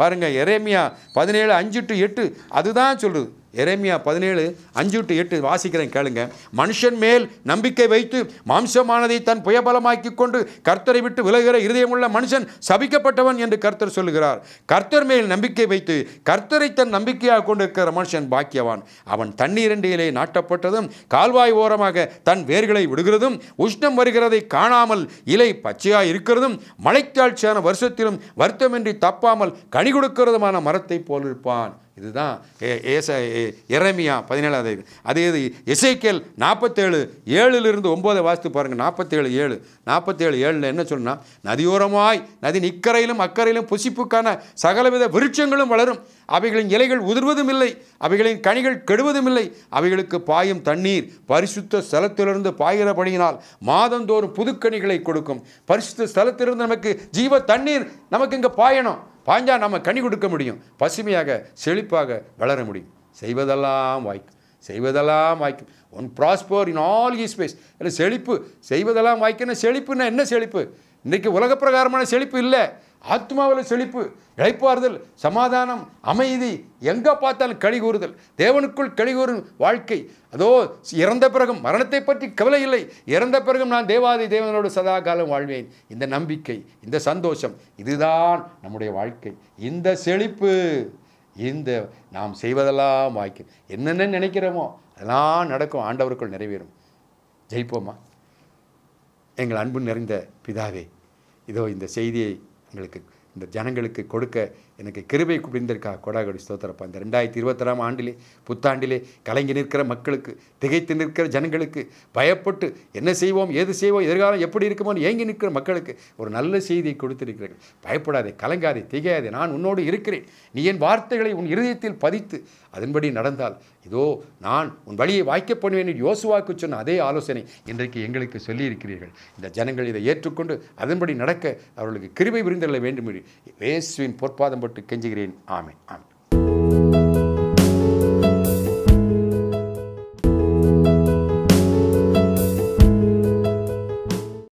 Speaker 2: பாருங்கள் எரேமியா பதினேழு அஞ்சு டு எட்டு அதுதான் சொல்லுது எரேமியா பதினேழு அஞ்சு டு எட்டு வாசிக்கிறேன் கேளுங்க மனுஷன் மேல் நம்பிக்கை வைத்து மாம்சமானதை தன் புயபலமாக்கி கொண்டு கர்த்தரை விட்டு விலகிற இருதயமுள்ள மனுஷன் சபிக்கப்பட்டவன் என்று கர்த்தர் சொல்லுகிறார் கர்த்தர் மேல் நம்பிக்கை வைத்து கர்த்தரை தன் நம்பிக்கையாக கொண்டிருக்கிற மனுஷன் பாக்கியவான் அவன் தண்ணீரண்டியிலே நாட்டப்பட்டதும் கால்வாய் ஓரமாக தன் வேர்களை விடுகிறதும் உஷ்ணம் வருகிறதை காணாமல் இலை பச்சையாக இருக்கிறதும் மழைத்தாழ்ச்சியான வருஷத்திலும் வருத்தமின்றி தப்பாமல் கனி கொடுக்கிறதுமான மரத்தை போலிருப்பான் இதுதான் ஏச இறமியா பதினேழாவது அதே இது இசைக்கேல் நாற்பத்தேழு ஏழுலிருந்து ஒம்போதை வாசித்து பாருங்கள் நாற்பத்தேழு ஏழு நாற்பத்தேழு ஏழில் என்ன சொன்னால் நதியோரமாய் நதி நிக்கரையிலும் அக்கறையிலும் புசிப்புக்கான சகலவித விருட்சங்களும் வளரும் அவைகளின் இலைகள் உதிர்வதும் இல்லை அவைகளின் கனிகள் கெடுவதும் இல்லை அவைகளுக்கு பாயும் தண்ணீர் பரிசுத்த ஸ்தலத்திலிருந்து பாயிறபடியினால் மாதந்தோறும் புதுக்கனிகளை கொடுக்கும் பரிசுத்த ஸ்தலத்திலிருந்து நமக்கு ஜீவ தண்ணீர் நமக்கு இங்கே பாயணும் பாஞ்சா நம்ம கனி கொடுக்க முடியும் பசுமையாக செழிப்பாக வளர முடியும் செய்வதெல்லாம் வாய்க்கும் செய்வதெல்லாம் வாய்க்கும் one prosper in all his ஸ்பேஸ் இல்லை செழிப்பு செய்வதெல்லாம் வாய்க்குன்னா செழிப்புன்னா என்ன செழிப்பு இன்றைக்கி உலக பிரகாரமான செழிப்பு இல்லை ஆத்மாவில் செழிப்பு இழைப்பாறுதல் சமாதானம் அமைதி எங்கே பார்த்தாலும் களி கூறுதல் தேவனுக்குள் கழிகூறும் கூறும் வாழ்க்கை அதோ இறந்த பிறகும் மரணத்தை பற்றி கவலை இல்லை இறந்த பிறகும் நான் தேவாதி தேவனோடு சதா காலம் வாழ்வேன் இந்த நம்பிக்கை இந்த சந்தோஷம் இதுதான் நம்முடைய வாழ்க்கை இந்த செழிப்பு இந்த நாம் செய்வதெல்லாம் வாய்க்கும் என்னென்ன நினைக்கிறோமோ அதெல்லாம் நடக்கும் ஆண்டவருக்குள் நிறைவேறும் ஜெயிப்போமா எங்கள் அன்பு நிறைந்த பிதாவே இதோ இந்த செய்தியை எங்களுக்கு இந்த ஜனங்களுக்கு கொடுக்க எனக்கு கிருபை குடிந்திருக்கா கொடாகடி ஸ்தோத்திரப்பா இந்த ரெண்டாயிரத்தி இருபத்தாறாம் ஆண்டிலே புத்தாண்டிலே கலங்கி நிற்கிற மக்களுக்கு திகைத்து நிற்கிற ஜனங்களுக்கு பயப்பட்டு என்ன செய்வோம் ஏது செய்வோம் எதிர்காலம் எப்படி இருக்குமோ ஏங்கி நிற்கிற மக்களுக்கு ஒரு நல்ல செய்தியை கொடுத்திருக்கிறார்கள் பயப்படாதே கலங்காதே திகையாதே நான் உன்னோடு இருக்கிறேன் நீ என் வார்த்தைகளை உன் இருதயத்தில் பதித்து அதன்படி நடந்தால் இதோ நான் உன் வழியை வாய்க்க பண்ணுவேன் யோசுவாக்கு சொன்ன அதே ஆலோசனை இன்றைக்கு எங்களுக்கு சொல்லியிருக்கிறீர்கள் இந்த ஜனங்கள் இதை ஏற்றுக்கொண்டு அதன்படி நடக்க அவர்களுக்கு கிருபை விருந்துகளை வேண்டும் வேசுவின் பொற்பாதம் பட்டு கெஞ்சுகிறேன் ஆமே ஆமே